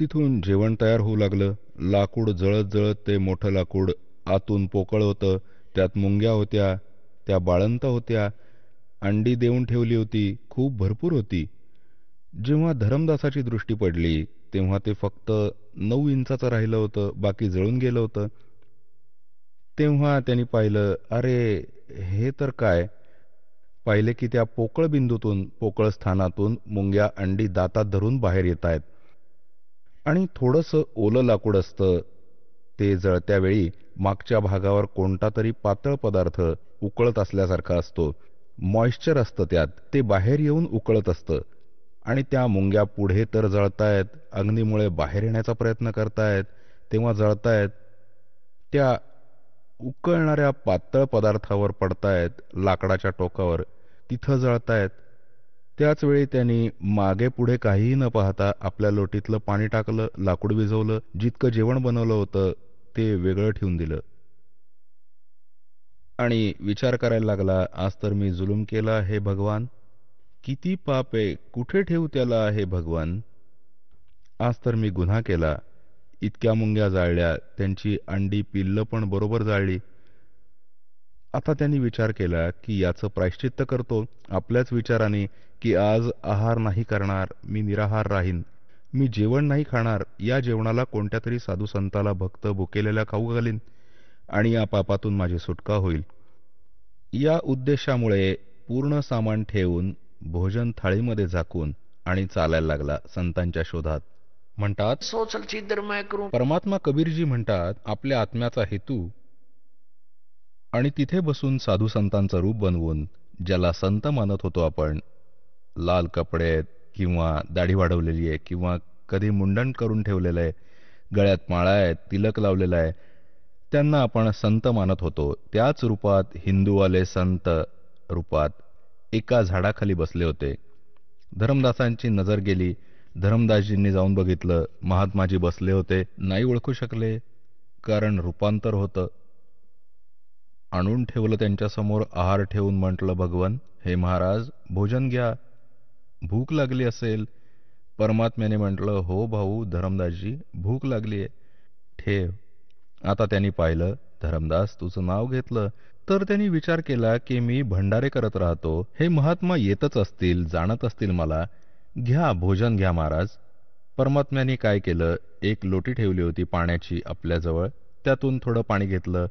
तिथून जेवण तयार होऊ लागलं लाकूड जळत जळत ते मोठं लाकूड आतून पोकळ होतं त्यात मुंग्या होत्या त्या बाळंत होत्या अंडी देऊन ठेवली होती खूप भरपूर होती जेव्हा धरमदासाची दृष्टी पडली तेव्हा ते फक्त नऊ इंचाचं राहिलं होतं बाकी जळून गेलं होतं तेव्हा त्यांनी पाहिलं अरे हे तर काय पाहिले की त्या पोकळ बिंदूतून पोकळ स्थानातून मुंग्या अंडी दातात धरून बाहेर येत आहेत आणि थोडंसं ओलं लाकूड असतं ते जळत्यावेळी मागच्या भागावर कोणता तरी पातळ पदार्थ उकळत असल्यासारखा असतो मॉइश्चर असतं त्यात ते बाहेर येऊन उकळत असतं आणि त्या मुंग्या पुढे तर जळतायत अग्नीमुळे बाहेर येण्याचा प्रयत्न करतायत तेव्हा जळतायत त्या उकळणाऱ्या पातळ पदार्थावर पडतायत लाकडाच्या टोकावर तिथं जळतायत त्याचवेळी त्यांनी मागे पुढे काहीही न पाहता आपल्या लोटीतलं पाणी टाकलं लाकूड विझवलं जितकं जेवण बनवलं होतं ते वेगळं ठेवून दिलं आणि विचार करायला लागला आज तर मी जुलूम केला हे भगवान किती पाप आहे कुठे ठेवू त्याला हे भगवान आज तर मी गुन्हा केला इतक्या मुंग्या जाळल्या त्यांची अंडी पिल्ल पण बरोबर जाळली आता त्यांनी विचार केला की याचं प्रायश्चित्त करतो आपल्याच विचाराने की आज आहार नाही करणार मी निराहार राहीन मी जेवण नाही खाणार या जेवणाला कोणत्या तरी साधू संताला भक्त भुकेलेला खाऊ घालीन आणि या पापातून माझी सुटका होईल या उद्देशामुळे पूर्ण सामान ठेवून भोजन थाळीमध्ये झाकून आणि चालायला लागला संतांच्या शोधात म्हणतात परमात्मा कबीरजी म्हणतात आपल्या आत्म्याचा हेतू आणि तिथे बसून साधू संतांचं रूप बनवून ज्याला संत मानत होतो आपण लाल कपडे आहेत किंवा दाढी वाढवलेली आहे किंवा कधी मुंडण करून ठेवलेलं आहे गळ्यात माळा आहेत तिलक लावलेला आहे त्यांना आपण संत मानत होतो त्याच रूपात हिंदूवाले संत रूपात एका झाडाखाली बसले होते धरमदासांची नजर गेली धरमदासजींनी जाऊन बघितलं महात्माजी बसले होते नाही ओळखू शकले कारण रूपांतर होतं आणून ठेवलं त्यांच्यासमोर आहार ठेवून म्हटलं भगवन हे महाराज भोजन घ्या भूक लागली असेल परमात्म्याने म्हटलं हो भाऊ धरमदासजी भूक लागली आहे ठेव आता त्यांनी पाहिलं धरमदास तुझं नाव घेतलं तर त्यांनी विचार केला की मी भंडारे करत राहतो हे महात्मा येतच असतील जाणत असतील मला घ्या भोजन घ्या महाराज परमात्म्याने काय केलं एक लोटी ठेवली होती पाण्याची आपल्याजवळ त्यातून थोडं पाणी घेतलं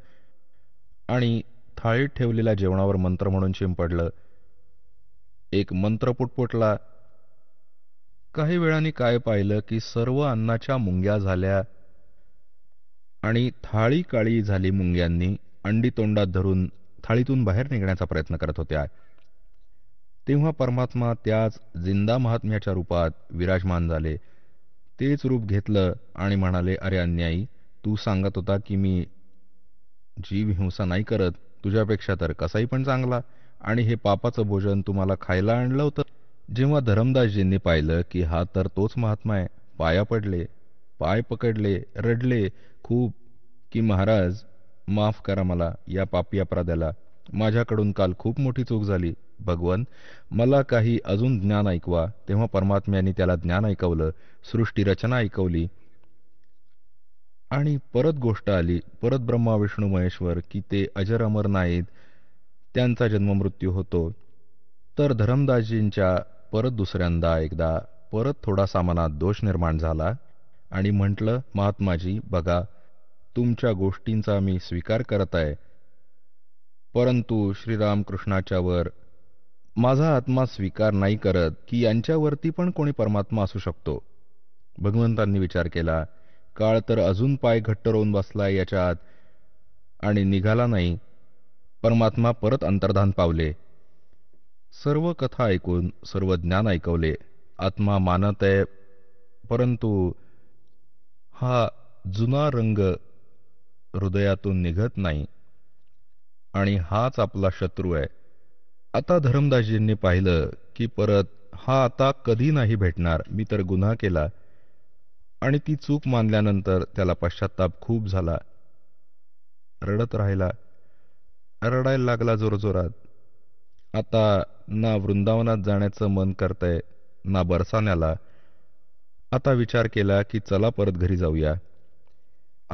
आणि थाळीत ठेवलेल्या जेवणावर मंत्र म्हणून शिंपडलं एक मंत्र पुटपुटला काही वेळाने काय पाहिलं की सर्व अन्नाच्या मुंग्या झाल्या आणि थाळी काळी झाली मुंग्यांनी अंडी तोंडात धरून थाळीतून बाहेर निघण्याचा प्रयत्न करत होत्या तेव्हा परमात्मा त्याच जिंदा महात्म्याच्या रूपात विराजमान झाले तेच रूप घेतलं आणि म्हणाले अरे अन्यायी तू सांगत होता की मी जीव हिंसा नाही करत तुझ्यापेक्षा तर कसाही पण चांगला आणि हे पापाचं भोजन तुम्हाला खायला आणलं होतं जेव्हा धरमदासजींनी पाहिलं की हा तर तोच महात्मा आहे पाया पडले पाय पकडले रडले खूप की महाराज माफ करा मला या पापी अपराध्याला माझ्याकडून काल खूप मोठी चूक झाली भगवन मला काही अजून ज्ञान ऐकवा तेव्हा परमात्म्याने त्याला ज्ञान ऐकवलं सृष्टी रचना ऐकवली आणि परत गोष्ट आली परत ब्रह्मा विष्णू महेश्वर की ते अजर अमर नाहीत त्यांचा जन्ममृत्यू होतो तर धरमदासजींच्या परत दुसऱ्यांदा एकदा परत थोडासा मनात दोष निर्माण झाला आणि म्हटलं महात्माजी बघा तुमच्या गोष्टींचा मी स्वीकार करत आहे परंतु श्रीरामकृष्णाच्यावर माझा आत्मा स्वीकार नाही करत की यांच्यावरती पण कोणी परमात्मा असू शकतो भगवंतांनी विचार केला काळ तर अजून पाय घट्ट रोवून बसलाय याच्यात आणि निघाला नाही परमात्मा परत अंतर्धान पावले सर्व कथा ऐकून सर्व ज्ञान ऐकवले आत्मा मानत आहे परंतु हा जुना रंग हृदयातून निघत नाही आणि हाच आपला शत्रू आहे आता धर्मदासजींनी पाहिलं की परत हा आता कधी नाही भेटणार मी तर गुन्हा केला आणि ती चूक मानल्यानंतर त्याला पश्चाताप खूप झाला रडत राहिला रडायला लागला जोरजोरात आता ना वृंदावनात जाण्याचं मन करतय ना बरसाण्याला आता विचार केला की चला परत घरी जाऊया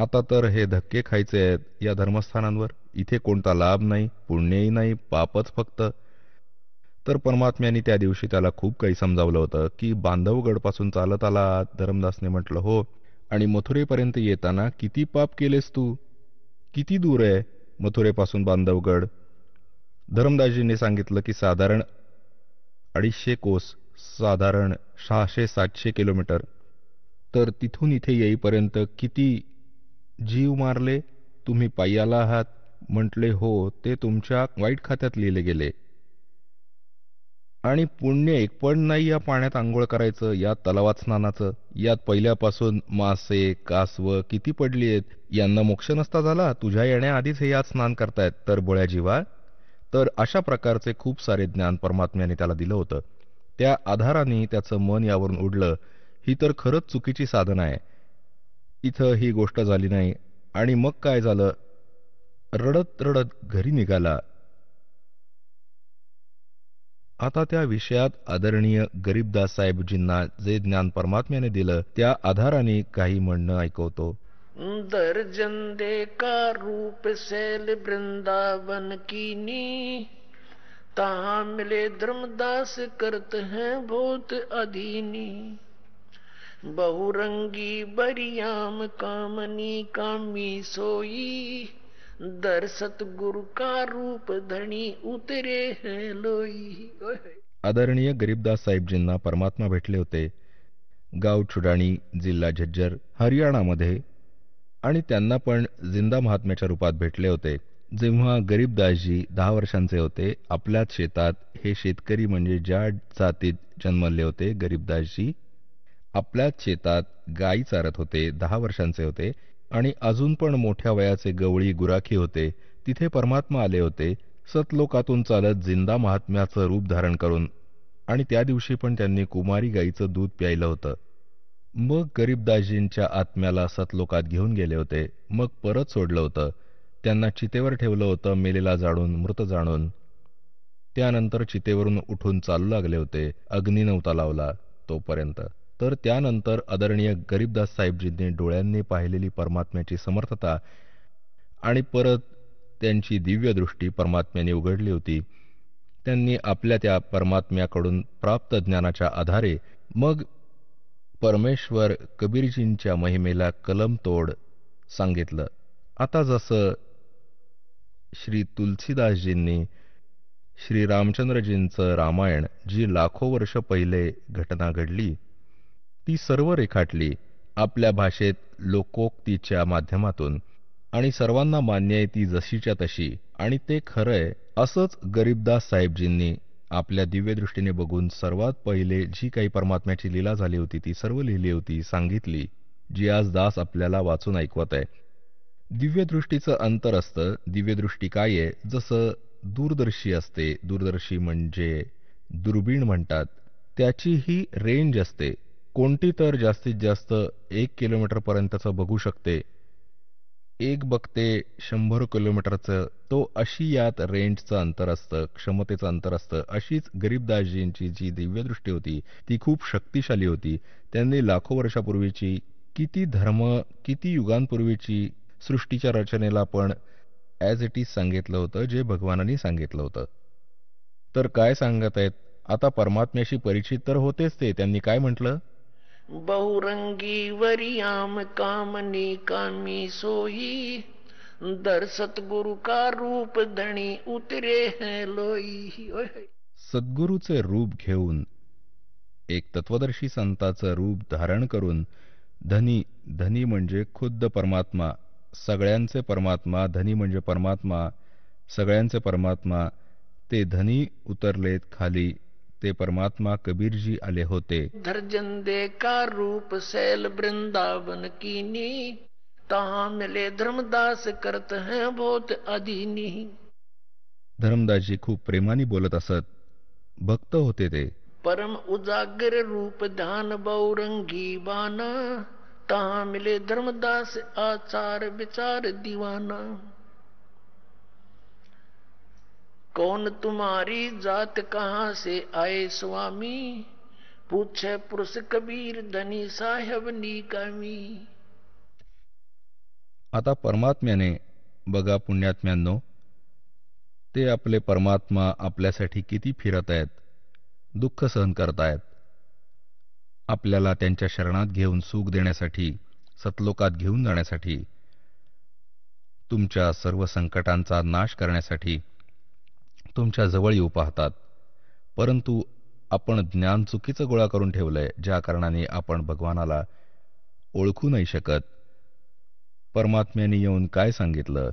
आता तर हे धक्के खायचे आहेत या धर्मस्थानांवर इथे कोणता लाभ नाही पुण्यही नाही पापच फक्त तर परमात्म्याने त्या दिवशी त्याला खूप काही समजावलं होतं की बांधवगडपासून चालत आला धरमदासने म्हटलं हो आणि मथुरेपर्यंत येताना किती पाप केलेस तू किती दूर आहे मथुरेपासून बांधवगड धरमदासजींनी सांगितलं की साधारण अडीचशे कोस साधारण सहाशे सातशे किलोमीटर तर तिथून इथे येईपर्यंत किती जीव मारले तुम्ही पायी आला आहात म्हटले हो ते तुमच्या वाईट खात्यात लिहिले गेले आणि पुण्य एक पण नाही या पाण्यात आंघोळ करायचं या तलावात स्नानाचं यात पहिल्यापासून मासे कासव किती पडली आहेत यांना मोक्ष नसता झाला तुझ्या येण्याआधीच हे यात स्नान करतायत तर बळ्या जीवा तर अशा प्रकारचे खूप सारे ज्ञान परमात्म्याने त्याला दिलं होतं त्या आधाराने त्याचं मन यावरून उडलं ही तर खरंच चुकीची साधन आहे इथं ही गोष्ट झाली नाही आणि मग काय झालं रडत रडत घरी निघाला आता त्या विषयात आदरणीय गरीबदास साहेबजींना जे ज्ञान परमात्म्याने दिलं त्या आधाराने काही म्हणणं ऐकवतो दर्जन दे का रूप सेल वृंदावन की नी तहा मिले धर्मदास करत हैं बहुत अधीनी बहुरंगी बरियाम कामनी कामी सोई दर सतगुरु का रूप धणी उतरे है लोई आदरणीय गरीबदास साहेबजींना परमात्मा भेटले होते गाव छुडाणी जिल्हा झज्जर हरियाणामध्ये आणि त्यांना पण जिंदा महात्म्याच्या रूपात भेटले होते जेव्हा गरीबदासजी दहा वर्षांचे होते आपल्याच शेतात हे शेतकरी म्हणजे ज्या जातीत जन्मले होते गरीबदासजी आपल्याच शेतात गायी चारत होते दहा वर्षांचे होते आणि अजून पण मोठ्या वयाचे गवळी गुराखी होते तिथे परमात्मा आले होते सतलोकातून चालत जिंदा महात्म्याचं रूप धारण करून आणि त्या दिवशी पण त्यांनी कुमारी गाईचं दूध प्यायलं होतं मग गरीबदाजींच्या आत्म्याला सतलोकात घेऊन गेले होते मग परत सोडलं होतं त्यांना चितेवर ठेवलं होतं मेलेला जाणून मृत जाणून त्यानंतर चितेवरून उठून चालू लागले होते अग्निनवता लावला तोपर्यंत तर त्यानंतर आदरणीय गरीबदास साहेबजींनी डोळ्यांनी पाहिलेली परमात्म्याची समर्थता आणि परत त्यांची दिव्यदृष्टी परमात्म्याने उघडली होती त्यांनी आपल्या त्या परमात्म्याकडून प्राप्त ज्ञानाच्या आधारे मग परमेश्वर कबीरजींच्या महिमेला कलम तोड सांगितलं आता जसं श्री तुलसीदासजींनी श्री रामचंद्रजींचं रामायण जी लाखो वर्ष पहिले घटना घडली ती सर्व रेखाटली आपल्या भाषेत लोकोक्तीच्या माध्यमातून आणि सर्वांना मान्य आहे ती जशीच्या तशी आणि ते खरंय असंच गरीबदास साहेबजींनी आपल्या दिव्यदृष्टीने बघून सर्वात पहिले जी काही परमात्म्याची लीला झाली होती ती सर्व लिहिली होती सांगितली जी आज दास आपल्याला वाचून ऐकवत आहे दिव्यदृष्टीचं अंतर असतं दिव्यदृष्टी काय आहे जसं दूरदर्शी असते दूरदर्शी म्हणजे दुर्बीण म्हणतात त्याची ही रेंज असते कोणती तर जास्तीत जास्त एक किलोमीटरपर्यंतचं बघू शकते एक बघते शंभर किलोमीटरचं तो अशी यात रेंजचं अंतर असतं क्षमतेचं अंतर असतं अशीच गरीबदासजींची जी दिव्यदृष्टी होती ती खूप शक्तिशाली होती त्यांनी लाखो वर्षापूर्वीची किती धर्म किती युगांपूर्वीची सृष्टीच्या रचनेला पण ॲज इट इज सांगितलं होतं जे भगवानांनी सांगितलं होतं तर काय सांगत आहेत आता परमात्म्याशी परिचित तर होतेच ते त्यांनी काय म्हटलं बहुरंगी वरियाम कामनी कामी सोही दर सतगुरु का रूप धणी उतरे है लोई सद्गुरूचे रूप घेऊन एक तत्वदर्शी संताचं रूप धारण करून धनी धनी म्हणजे खुद्द परमात्मा सगळ्यांचे परमात्मा धनी म्हणजे परमात्मा सगळ्यांचे परमात्मा ते धनी उतरलेत खाली ते परमात्मा कबीर जी आले होते दर्जन दे रूप सैल वृंदावन कीनी तहा मिले धर्मदास करत हैं बहुत अधीनी धर्मदास जी खूप प्रेमाने बोलत असत भक्त होते ते परम उजागर रूप ध्यान बौरंगी बाना तहा मिले धर्मदास आचार विचार दीवाना कौन तुम्हारी जात कहाँ से आए स्वामी पूछे पुरुष कबीर धनी साहेब निकामी आता परमात्म्याने बघा पुण्यात्म्यांनो ते आपले परमात्मा आपल्यासाठी किती फिरत आहेत दुःख सहन करतायत आपल्याला त्यांच्या शरणात घेऊन सुख देण्यासाठी सतलोकात घेऊन जाण्यासाठी तुमच्या सर्व संकटांचा नाश करण्यासाठी तुमच्या जवळ येऊ पाहतात परंतु आपण ज्ञान चुकीचं गोळा करून ठेवलंय ज्या कारणाने आपण भगवानाला ओळखू नाही शकत परमात्म्याने येऊन काय सांगितलं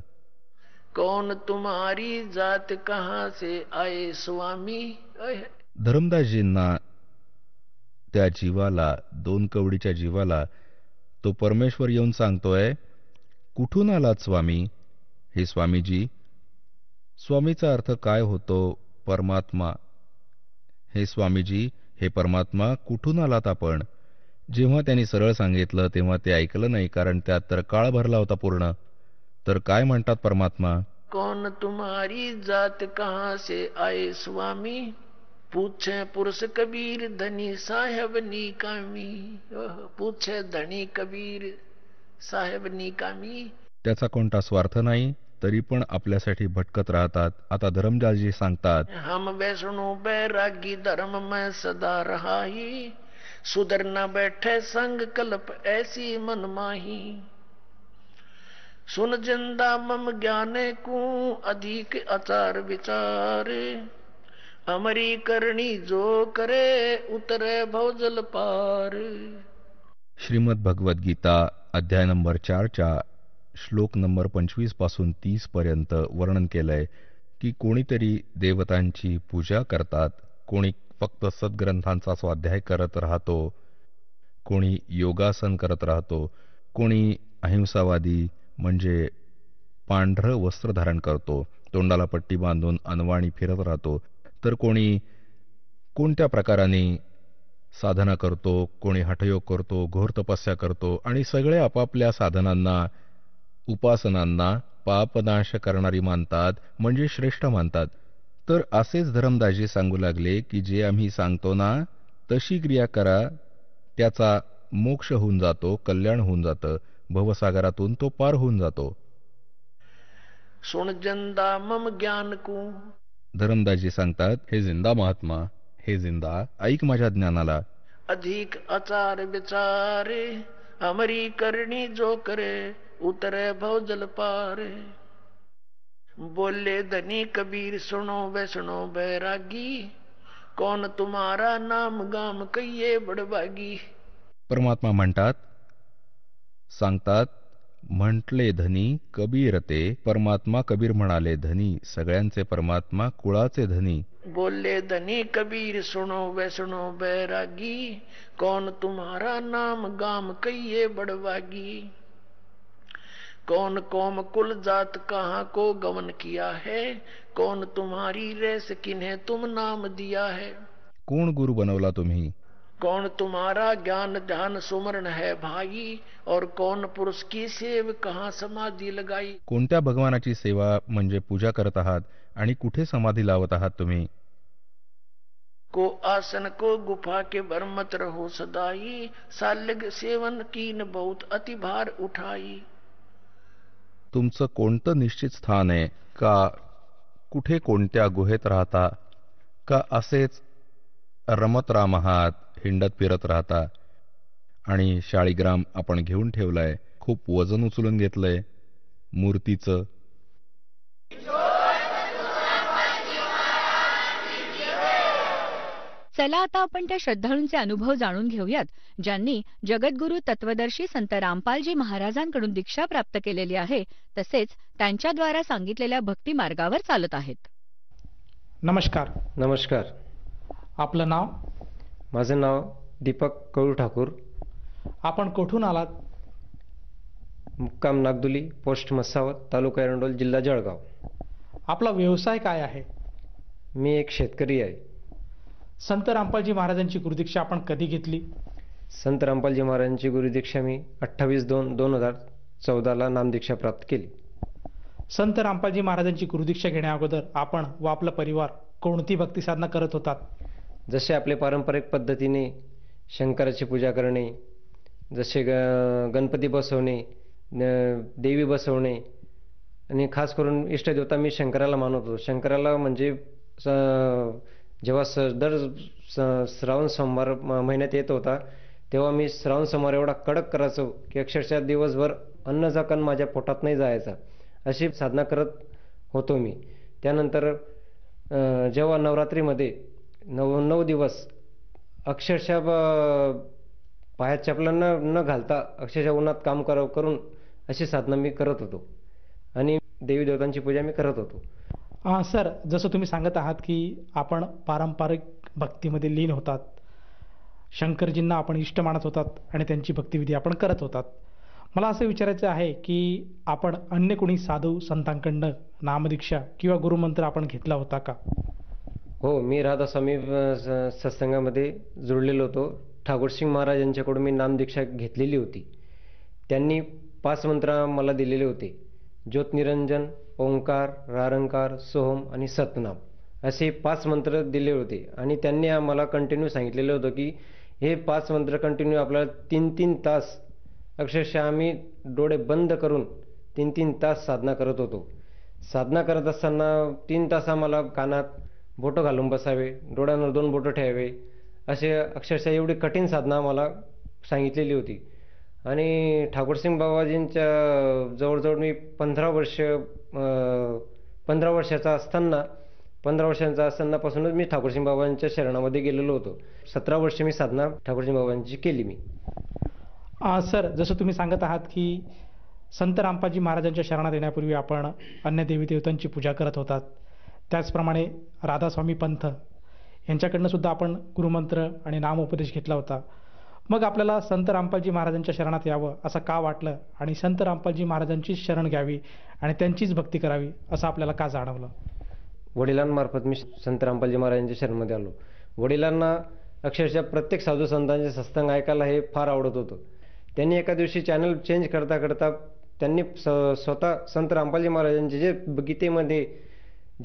कोण तुम्हारी जात कहा से आए स्वामी धर्मदासजींना त्या जीवाला दोन कवडीच्या जीवाला तो परमेश्वर येऊन सांगतोय कुठून आलात स्वामी हे स्वामीजी स्वामीचा अर्थ काय होतो परमात्मा हे स्वामीजी हे परमात्मा कुठून आलात आपण जेव्हा त्यांनी सरळ सांगितलं तेव्हा ते ऐकलं नाही कारण त्यात तर काळ भरला होता पूर्ण तर काय म्हणतात परमात्मा कौन तुम्हारी जात कहा से आए स्वामी पूछे पुरुष कबीर धनी साहेब निकामी पूछे धनी कबीर साहेब निकामी त्याचा कोणता स्वार्थ नाही तरी पण आपल्यासाठी भटकत राहतात आता धर्मजालजी सांगतात हम वैष्णो बैरागी धर्म में सदा रहा ही सुधरना बैठे संग कल्प ऐसी मन माही सुन जिंदा मम ज्ञाने को अधिक अचार विचार अमरी करणी जो करे उतरे भवजल पार श्रीमद भगवद गीता अध्याय नंबर चारच्या श्लोक नंबर पासून तीस पर्यंत वर्णन केलंय आहे की कोणीतरी देवतांची पूजा करतात कोणी फक्त सद्ग्रंथांचा स्वाध्याय करत राहतो कोणी योगासन करत राहतो कोणी अहिंसावादी म्हणजे पांढरं वस्त्र धारण करतो तोंडाला पट्टी बांधून अनवाणी फिरत राहतो तर कोणी कोणत्या प्रकाराने साधना करतो कोणी हठयोग करतो घोर तपस्या करतो आणि सगळे आपापल्या साधनांना उपासनांना पापनाश करणारी मानतात म्हणजे श्रेष्ठ मानतात तर असेच धरमदाजी सांगू लागले की जे आम्ही सांगतो ना तशी क्रिया करा त्याचा मोक्ष होऊन जातो कल्याण होऊन जातं भवसागरातून तो पार होऊन जातो सुन जिंदा मम ज्ञान कु धरमदाजी सांगतात हे जिंदा महात्मा हे जिंदा ऐक माझ्या ज्ञानाला अधिक आचार विचारे अमरी करणी जो करे उतरे भव जल पारे बोले धनी कबीर सुनो वैष्णो बैरागी कौन तुम्हारा नाम गाम कहिए बड़बागी परमात्मा म्हणतात सांगतात म्हटले धनी कबीर ते परमात्मा कबीर म्हणाले धनी सगळ्यांचे परमात्मा कुळाचे धनी बोले धनी कबीर सुनो वैष्णो बैरागी कौन तुम्हारा नाम गाम कहिए बडवागी कौन कौम कुल जात कहाँ को गमन किया है कौन तुम्हारी रेस किन्हें तुम नाम दिया है कौन गुरु बनौला तुम्ही कौन तुम्हारा ज्ञान ध्यान सुमरण है भाई और कौन पुरुष की सेव कहा समाधि लगाई को भगवान की सेवा मंजे पूजा करत आहत कुठे समाधि लावत आहत तुम्ही को आसन को गुफा के बरमत रहो सदाई सालग सेवन कीन बहुत अति भार उठाई तुमचं कोणतं निश्चित स्थान आहे का कुठे कोणत्या गुहेत राहता का असेच रमत राम आहात हिंडत फिरत राहता आणि शाळीग्राम आपण घेऊन ठेवलाय खूप वजन उचलून घेतलंय मूर्तीचं चला आता आपण त्या श्रद्धाळूंचे अनुभव जाणून घेऊयात ज्यांनी जगद्गुरू तत्वदर्शी संत रामपालजी महाराजांकडून दीक्षा प्राप्त केलेली आहे तसेच त्यांच्याद्वारा सांगितलेल्या भक्ती मार्गावर चालत आहेत नमस्कार नमस्कार आपलं नाव माझं नाव दीपक कळू ठाकूर आपण कुठून आलात मुक्काम नागदुली पोस्ट मसावत तालुका एरंडोल जिल्हा जळगाव आपला व्यवसाय काय आहे मी एक शेतकरी आहे संत रामपालजी महाराजांची गुरुदीक्षा आपण कधी घेतली संत रामपालजी महाराजांची गुरुदीक्षा मी अठ्ठावीस दोन दोन हजार चौदाला नामदीक्षा प्राप्त केली संत रामपालजी महाराजांची गुरुदीक्षा घेण्याअगोदर आपण व आपला परिवार कोणती भक्ती साधना करत होतात जसे आपले पारंपरिक पद्धतीने शंकराची पूजा करणे जसे ग गणपती बसवणे देवी बसवणे आणि खास करून इष्टदेवता मी शंकराला मानवतो शंकराला म्हणजे जेव्हा स दर स श्रावण सोमवार महिन्यात येत होता तेव्हा मी श्रावण सोमवार एवढा कडक करायचो की अक्षरशः दिवसभर अन्न जाकन माझ्या पोटात नाही जायचा अशी साधना करत होतो मी त्यानंतर जेव्हा नवरात्रीमध्ये नव नऊ दिवस अक्षरशः पायात चपला न न घालता अक्षरशः उन्हात काम करून अशी साधना मी करत होतो आणि देवी देवतांची पूजा मी करत होतो सर जसं तुम्ही सांगत आहात की आपण पारंपरिक भक्तीमध्ये लीन होतात शंकरजींना आपण इष्ट मानत होतात आणि त्यांची भक्तिविधी आपण करत होतात मला असं विचारायचं आहे की आपण अन्य कोणी साधू संतांकडनं नामदीक्षा किंवा गुरुमंत्र आपण घेतला होता का हो मी राधा स्वामी सत्संगामध्ये जुळलेलो होतो ठाकूर सिंग महाराज यांच्याकडून मी नामदीक्षा घेतलेली होती त्यांनी पाच मंत्र मला दिलेले होते ज्योतनिरंजन ओंकार रारंकार सोहम आणि सतनाम असे पाच मंत्र दिले होते आणि त्यांनी आम्हाला कंटिन्यू सांगितलेलं होतं की हे पाच मंत्र कंटिन्यू आपल्याला तीन तीन तास अक्षरशः आम्ही डोळे बंद करून तीन तीन तास साधना करत होतो साधना करत असताना तीन तास आम्हाला कानात बोटं घालून बसावे डोळ्यांवर दोन बोटं ठेवावे असे अक्षरशः एवढी कठीण साधना आम्हाला सांगितलेली होती आणि ठाकूरसिंग बाबाजींच्या जवळजवळ मी पंधरा वर्ष पंधरा वर्षाचा असताना पंधरा वर्षांचा असतानापासूनच मी ठाकूरसिंग बाबांच्या शरणामध्ये गेलेलो होतो सतरा वर्ष मी साधना ठाकूरसिंग बाबांची केली मी आ, सर जसं तुम्ही सांगत आहात की संत रामपाजी महाराजांच्या शरणात येण्यापूर्वी आपण अन्य देवी देवतांची पूजा करत होतात त्याचप्रमाणे राधास्वामी पंथ यांच्याकडनं सुद्धा आपण गुरुमंत्र आणि नाम उपदेश घेतला होता मग आपल्याला संत रामपालजी महाराजांच्या शरणात यावं असं का वाटलं आणि संत रामपालजी महाराजांचीच शरण घ्यावी आणि त्यांचीच भक्ती करावी असं आपल्याला का जाणवलं वडिलांमार्फत मी संत रामपालजी महाराजांच्या शरणमध्ये आलो वडिलांना अक्षरशः प्रत्येक साधू संतांचे सत्संग ऐकायला हे फार आवडत होतं त्यांनी एका दिवशी चॅनल चेंज करता करता त्यांनी स स्वतः संत रामपालजी महाराजांचे जे गीतेमध्ये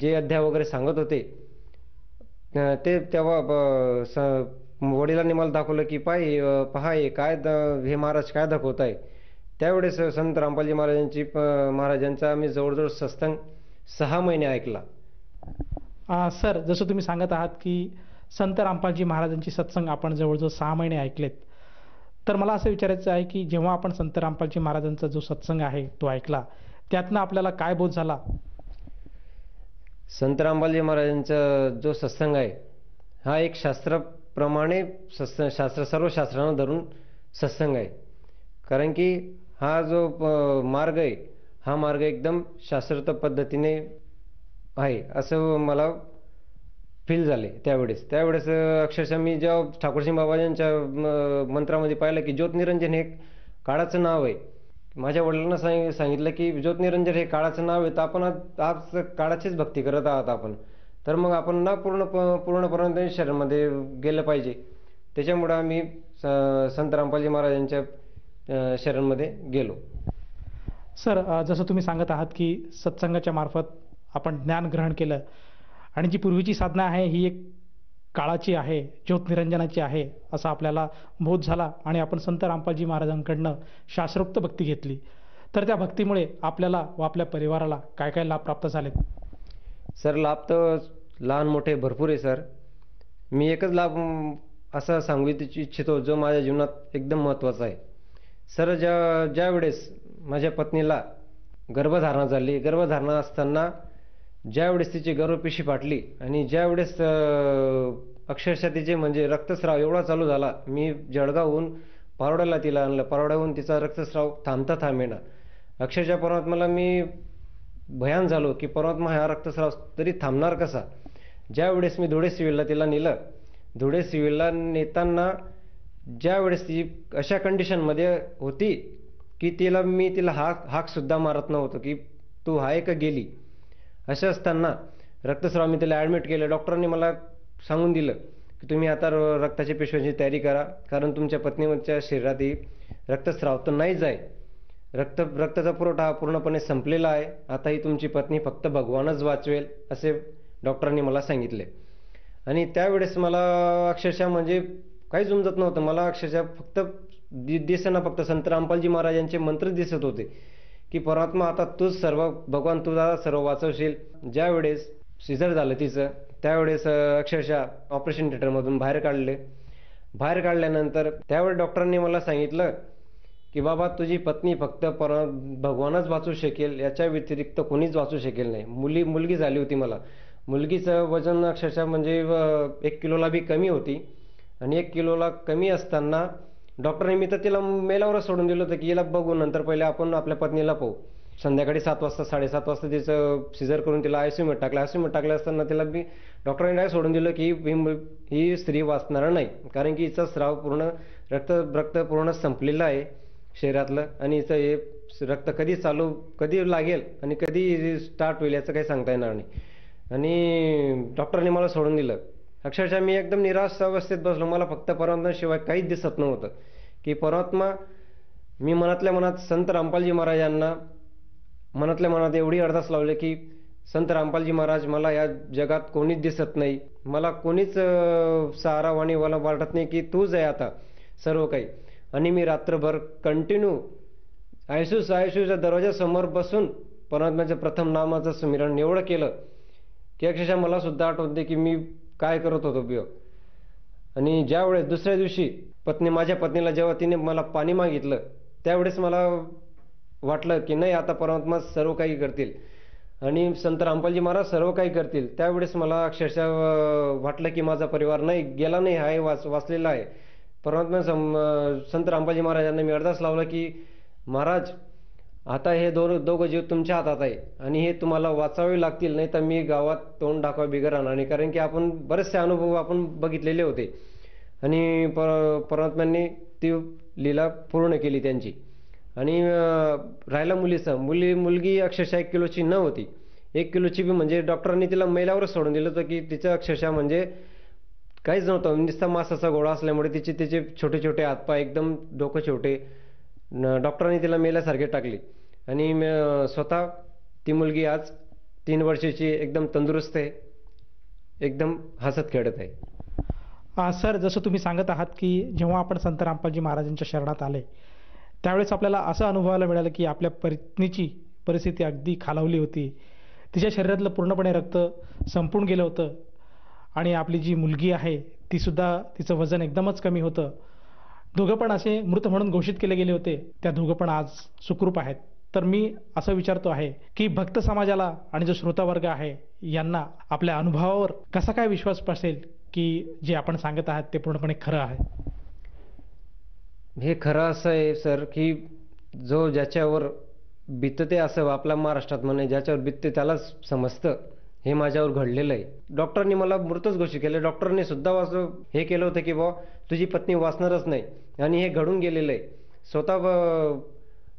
जे अध्याय वगैरे सांगत होते ते तेव्हा स वडिलांनी मला दाखवलं की पाय पहा हे काय हे महाराज काय दाखवत आहे त्यावेळेस संत रामपालजी महाराजांची महाराजांचा मी जवळजवळ सत्संग सहा महिने ऐकला सर जसं तुम्ही सांगत आहात की संत रामपालजी महाराजांची सत्संग आपण जवळजवळ सहा महिने ऐकलेत तर मला असं विचारायचं आहे की जेव्हा आपण संत रामपालजी महाराजांचा जो सत्संग आहे तो ऐकला त्यातनं आपल्याला काय बोध झाला संत रामपालजी महाराजांचा जो सत्संग आहे हा एक शास्त्र प्रमाणे सत्संग शास्त्र सर्व शास्त्रांना धरून सत्संग आहे कारण की हा जो मार्ग आहे हा मार्ग एकदम शास्त्रत पद्धतीने आहे असं मला फील झाले त्यावेळेस त्यावेळेस अक्षरशः मी जेव्हा ठाकूरसिंग बाबाजींच्या मंत्रामध्ये पाहिलं की ज्योतनिरंजन हे काळाचं नाव आहे माझ्या वडिलांना सांग सांगितलं की ज्योतनिरंजन हे काळाचं नाव आहे तर आपण आज काळाचीच भक्ती करत आहात आपण तर मग आपण ना पूर्ण पूर्णपणे शरीरामध्ये गेलं पाहिजे त्याच्यामुळं आम्ही स संत रामपालजी महाराजांच्या शरणमध्ये गेलो सर जसं तुम्ही सांगत आहात की सत्संगाच्या मार्फत आपण ज्ञान ग्रहण केलं आणि जी पूर्वीची साधना आहे ही एक काळाची आहे निरंजनाची आहे असा आपल्याला बोध झाला आणि आपण संत रामपालजी महाराजांकडनं शास्त्रोक्त भक्ती घेतली तर त्या भक्तीमुळे आपल्याला व आपल्या परिवाराला काय काय लाभ प्राप्त झालेत सर लाभ तर लहान मोठे भरपूर आहे सर मी एकच लाभ असा सांगू इच्छितो जो माझ्या जीवनात एकदम महत्त्वाचा आहे सर ज्या ज्या वेळेस माझ्या पत्नीला गर्भधारणा झाली गर्भधारणा असताना ज्यावेळेस तिची गर्वपेशी फाटली आणि ज्या वेळेस अक्षरशः तिचे म्हणजे रक्तस्राव एवढा चालू झाला मी जळगावहून पारोड्याला तिला आणलं पारोड्याहून तिचा रक्तस्राव थांबता थांबेना अक्षरशः मला मी भयान झालो की परमात्मा हा रक्तस्राव तरी थांबणार कसा ज्या वेळेस मी धुळे सिव्हिलला तिला नेलं धुळे सिविलला नेताना ज्या वेळेस ती अशा कंडिशनमध्ये होती की तिला मी तिला हाक हाकसुद्धा मारत नव्हतो की तू हाय का गेली असे असताना रक्तस्राव मी तिला ॲडमिट केलं डॉक्टरांनी मला सांगून दिलं की तुम्ही आता रक्ताच्या पेशव्यांची तयारी करा कारण तुमच्या पत्नीच्या शरीरातही रक्तस्राव तर नाहीच आहे रक्त रक्ताचा पुरवठा हा पूर्णपणे संपलेला आहे आता ही तुमची पत्नी फक्त भगवानच वाचवेल असे डॉक्टरांनी मला सांगितले आणि त्यावेळेस मला अक्षरशः म्हणजे काहीच उमजत नव्हतं मला अक्षरशः फक्त दि फक्त संत रामपालजी महाराजांचे मंत्र दिसत होते की परमात्मा आता तूच सर्व भगवान तुझा सर्व वाचवशील ज्यावेळेस सिझर झालं तिचं त्यावेळेस अक्षरशः ऑपरेशन थिएटरमधून बाहेर काढले बाहेर काढल्यानंतर त्यावेळेस डॉक्टरांनी मला सांगितलं की बाबा तुझी पत्नी फक्त पर भगवानच वाचू शकेल याच्या व्यतिरिक्त कोणीच वाचू शकेल नाही मुली मुलगी झाली होती मला मुलगीचं वजन अक्षरशः म्हणजे एक किलोला बी कमी होती आणि एक किलोला कमी असताना डॉक्टरने मी तर तिला मेलावरच सोडून दिलं होतं की याला बघू नंतर पहिले आपण आपल्या पत्नीला पाहू संध्याकाळी सात वाजता साडेसात वाजता तिचं सिजर करून तिला आय मध्ये टाकलं आय सीमध्ये टाकलं असताना तिला मी डॉक्टरांनी काय सोडून दिलं की ही स्त्री वाचणार नाही कारण की हिचा स्राव पूर्ण रक्त रक्त पूर्ण संपलेला आहे शरीरातलं आणि याचं हे रक्त कधी चालू कधी लागेल आणि कधी स्टार्ट होईल याचं काही सांगता येणार नाही आणि डॉक्टरने मला सोडून दिलं अक्षरशः मी एकदम निराश अवस्थेत बसलो मला फक्त शिवाय काहीच दिसत नव्हतं की परमात्मा मी मनातल्या मनात संत रामपालजी महाराजांना मनातल्या मनात एवढी अर्धास लावले की संत रामपालजी महाराज मला या जगात कोणीच दिसत नाही मला कोणीच सहारा वाणी मला वाटत नाही की तूच आहे आता सर्व काही आणि मी रात्रभर कंटिन्यू आयसूस आयसूच्या दरवाजासमोर बसून परमात्म्याच्या प्रथम नामाचं स्मिरण एवढं केलं की अक्षरशः मला सुद्धा आठवते की मी काय करत होतो बिओ आणि ज्यावेळेस दुसऱ्या दिवशी पत्नी माझ्या पत्नीला जेव्हा तिने मला पाणी मागितलं त्यावेळेस मला वाटलं की नाही आता परमात्मा सर्व काही करतील आणि संत रामपालजी महाराज सर्व काही करतील त्यावेळेस मला अक्षरशः वाटलं की माझा परिवार नाही गेला नाही आहे वाच वाचलेला आहे परमात्मा सम संत रामबाजी महाराजांना मी अर्धास लावला की महाराज आता हे दोन दोघं जीव तुमच्या हातात आहे आणि हे तुम्हाला वाचावे लागतील नाही तर मी गावात तोंड दाखवा बिगर राहणार कारण की आपण बरेचसे अनुभव आपण बघितलेले होते आणि पर परमात्म्यांनी ती लीला पूर्ण केली त्यांची आणि राहिला मुलीचं मुली मुलगी अक्षरशः एक किलोची न होती एक किलोची बी म्हणजे डॉक्टरांनी तिला मैलावरच सोडून दिलं होतं की तिचं अक्षरशः म्हणजे काहीच नव्हतं नुसता मासाचा गोळा असल्यामुळे तिचे तिचे छोटे छोटे हातपाय एकदम डोकं छोटे डॉक्टरांनी तिला मेल्यासारखे टाकले आणि स्वतः ती मुलगी आज तीन वर्षाची एकदम तंदुरुस्त आहे एकदम हसत खेळत आहे सर जसं तुम्ही सांगत आहात की जेव्हा आपण संत रामपालजी महाराजांच्या शरणात आले त्यावेळेस आपल्याला असं अनुभवायला मिळालं की आपल्या पत्नीची परिस्थिती अगदी खालावली होती तिच्या शरीरातलं पूर्णपणे रक्त संपून गेलं होतं आणि आपली जी मुलगी आहे तीसुद्धा तिचं वजन एकदमच कमी होतं दोघं पण असे मृत म्हणून घोषित केले गेले होते त्या दोघं पण आज सुखरूप आहेत तर मी असं विचारतो आहे की भक्त समाजाला आणि जो श्रोतावर्ग आहे यांना आपल्या अनुभवावर कसा काय विश्वास बसेल की जे आपण सांगत आहात ते पूर्णपणे खरं आहे हे खरं असं आहे सर की जो ज्याच्यावर बितते असं आपल्या महाराष्ट्रात म्हणे ज्याच्यावर बितते त्यालाच समजतं हे माझ्यावर घडलेलं आहे डॉक्टरनी मला मृतच घोषित केलं डॉक्टरने सुद्धा वाच हे केलं होतं की बा तुझी पत्नी वाचणारच नाही आणि हे घडून गेलेलं आहे स्वतः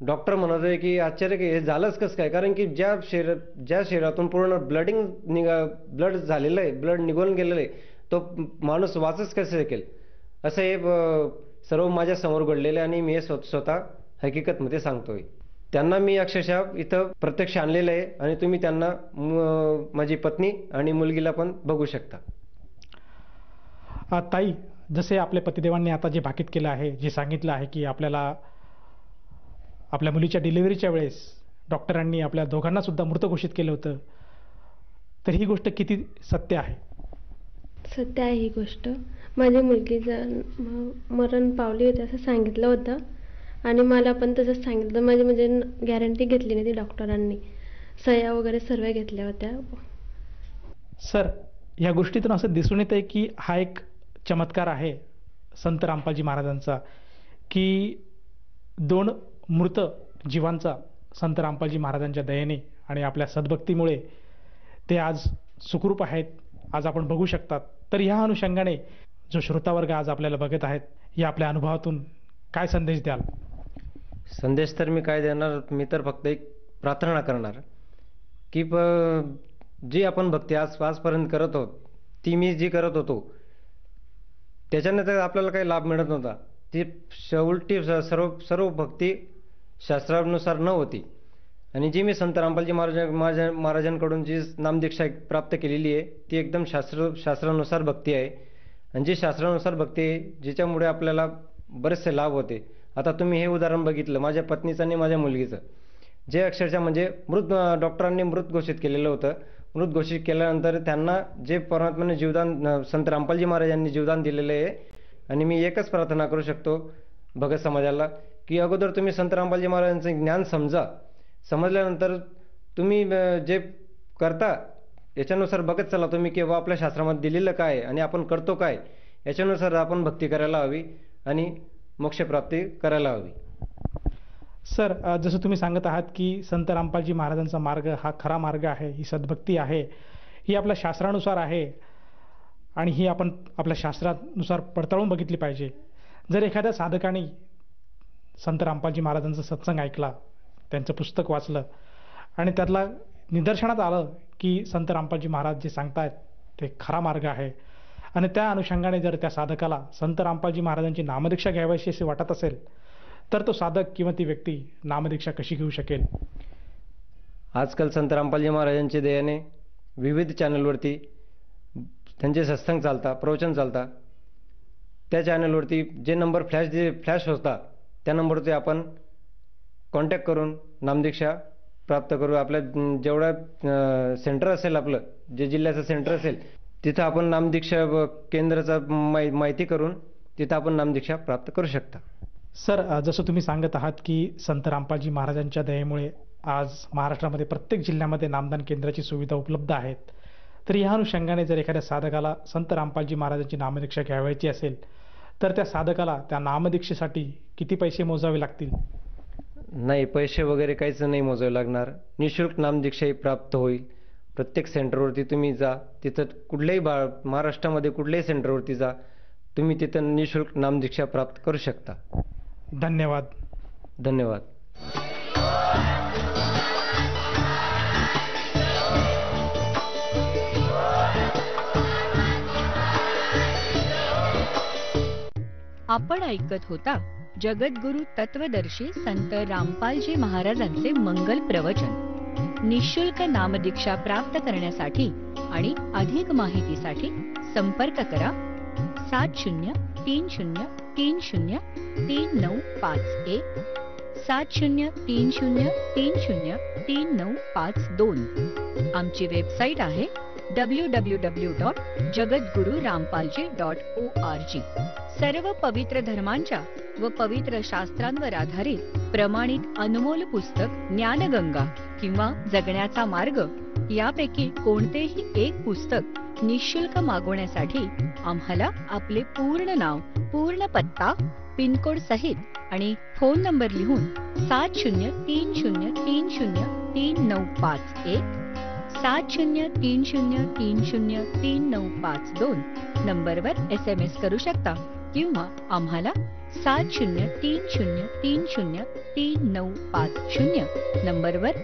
डॉक्टर म्हणत आहे की आश्चर्य की हे झालंच कसं काय कारण की ज्या शरीर ज्या शरीरातून पूर्ण ब्लडिंग निघा ब्लड झालेलं आहे ब्लड निघून गेलेलं आहे तो माणूस वाचच कसं शकेल असं हे सर्व माझ्यासमोर घडलेलं आहे आणि मी हे स्वतः हकीकतमध्ये सांगतोय त्यांना मी अक्षरशः इथं प्रत्यक्ष आणलेलं आहे आणि तुम्ही त्यांना माझी पत्नी आणि मुलगीला पण बघू शकता ताई जसे आपल्या पतिदेवांनी आता जे भाकीत केलं आहे जे सांगितलं आहे की आपल्याला आपल्या मुलीच्या डिलिव्हरीच्या वेळेस डॉक्टरांनी आपल्या दोघांना सुद्धा मृत घोषित केलं होतं तर ही गोष्ट किती सत्य आहे सत्य आहे ही गोष्ट माझ्या मुलगीचं मरण पावली होती असं सांगितलं होतं आणि मला पण तसंच सांगितलं माझी म्हणजे गॅरंटी घेतली नाही ती डॉक्टरांनी सया वगैरे सर्व घेतल्या होत्या सर या गोष्टीतून असं दिसून येत आहे की हा एक चमत्कार आहे संत रामपाजी महाराजांचा की दोन मृत जीवांचा संत रामपालजी महाराजांच्या दयेने आणि आपल्या सद्भक्तीमुळे ते आज सुखरूप आहेत आज आपण बघू शकतात तर ह्या अनुषंगाने जो श्रोतावर्ग आज आपल्याला बघत आहेत या आपल्या अनुभवातून काय संदेश द्याल संदेश तर मी काय देणार मी तर फक्त एक प्रार्थना करणार की प जी आपण भक्ती आज आजपर्यंत करत आहोत ती मी जी करत होतो त्याच्याने तर आपल्याला काही लाभ मिळत नव्हता ती शेवटी सर्व सर्व भक्ती शास्त्रानुसार न होती आणि जी मी संत रामपालजी महाराज महाराज महाराजांकडून जी नामदीक्षा प्राप्त केलेली आहे ती एकदम शास्त्र शास्त्रानुसार भक्ती आहे आणि जी शास्त्रानुसार भक्ती आहे जिच्यामुळे आपल्याला बरेचसे लाभ होते आता तुम्ही हे उदाहरण बघितलं माझ्या पत्नीचं आणि माझ्या मुलगीचं जे अक्षरशः म्हणजे मृत डॉक्टरांनी मृत घोषित केलेलं होतं मृत घोषित केल्यानंतर त्यांना जे परमात्म्याने जीवदान संत रामपालजी महाराजांनी जीवदान दिलेलं आहे आणि मी एकच प्रार्थना करू शकतो भगत समाजाला की अगोदर तुम्ही संत रामपालजी महाराजांचं ज्ञान समजा समजल्यानंतर तुम्ही जे करता याच्यानुसार बघत चला तुम्ही केव्हा आपल्या शास्त्रामध्ये दिलेलं काय आणि आपण करतो काय याच्यानुसार आपण भक्ती करायला हवी आणि मोक्षप्राप्ती करायला हवी सर जसं तुम्ही सांगत आहात की संत रामपालजी महाराजांचा मार्ग हा खरा मार्ग आहे ही सद्भक्ती आहे ही आपल्या शास्त्रानुसार आहे आणि ही आपण आपल्या शास्त्रानुसार पडताळून बघितली पाहिजे जर एखाद्या साधकाने संत रामपालजी महाराजांचा सत्संग ऐकला त्यांचं पुस्तक वाचलं आणि त्यातला निदर्शनात आलं की संत रामपालजी महाराज जे सांगतायत ते खरा मार्ग आहे आणि त्या अनुषंगाने जर त्या साधकाला संत रामपालजी महाराजांची नामदीक्षा घ्यावीशी असे वाटत असेल तर तो साधक किंवा ती व्यक्ती नामदीक्षा कशी घेऊ शकेल आजकाल संत रामपालजी महाराजांच्या दयाने विविध चॅनलवरती त्यांचे सत्संग चालता प्रवचन चालता त्या चॅनलवरती जे नंबर फ्लॅश जे फ्लॅश होता त्या नंबरवरती आपण कॉन्टॅक्ट करून नामदीक्षा प्राप्त करू आपल्या जेवढं सेंटर असेल आपलं जे जिल्ह्याचं सेंटर असेल तिथं आपण नामदीक्षा केंद्राचा माहिती करून तिथं आपण नामदीक्षा प्राप्त करू शकता सर जसं तुम्ही सांगत आहात की संत रामपालजी महाराजांच्या दयेमुळे आज महाराष्ट्रामध्ये प्रत्येक जिल्ह्यामध्ये नामदान केंद्राची सुविधा उपलब्ध आहेत तर या अनुषंगाने जर एखाद्या साधकाला संत रामपालजी महाराजांची नामदीक्षा घ्यावायची असेल तर त्या साधकाला त्या नामदीक्षेसाठी किती पैसे मोजावे लागतील नाही पैसे वगैरे काहीच नाही मोजावे लागणार निशुल्क नामदीक्षाही प्राप्त होईल प्रत्येक सेंटरवरती तुम्ही जा तिथं कुठल्याही बा महाराष्ट्रामध्ये कुठल्याही सेंटरवरती जा तुम्ही तिथं निशुल्क नामदीक्षा प्राप्त करू शकता धन्यवाद धन्यवाद आपण ऐकत होता जगद्गुरु तत्वदर्शी संत रामपालजी महाराजांचे मंगल प्रवचन निशुल्क नामदीक्षा प्राप्त करण्यासाठी आणि अधिक माहितीसाठी संपर्क करा सात शून्य तीन शून्य तीन शून्य तीन नऊ पाच एक सात शून्य तीन शून्य तीन शून्य तीन नऊ पाच दोन आमची वेबसाईट आहे डब्ल्यू डब्ल्यू डब्ल्यू डॉट जगद्गुरु रामपालजी डॉट ओ आर जी सर्व पवित्र धर्मांच्या व पवित्र शास्त्रांवर आधारित प्रमाणित अनमोल पुस्तक ज्ञानगंगा किंवा जगण्याचा मार्ग यापैकी कोणतेही एक पुस्तक निशुल्क मागवण्यासाठी आम्हाला आपले पूर्ण नाव पूर्ण पत्ता पिनकोड सहित आणि फोन नंबर लिहून सात शून्य तीन शून्य तीन शून्य तीन नऊ पाच एक सात शून्य तीन शून्य तीन शून्य तीन नऊ पाच दोन नंबरवर एस एम एस करू शकता किंवा आम्हाला सात शून्य तीन शून्य तीन शून्य तीन नऊ पाच शून्य नंबरवर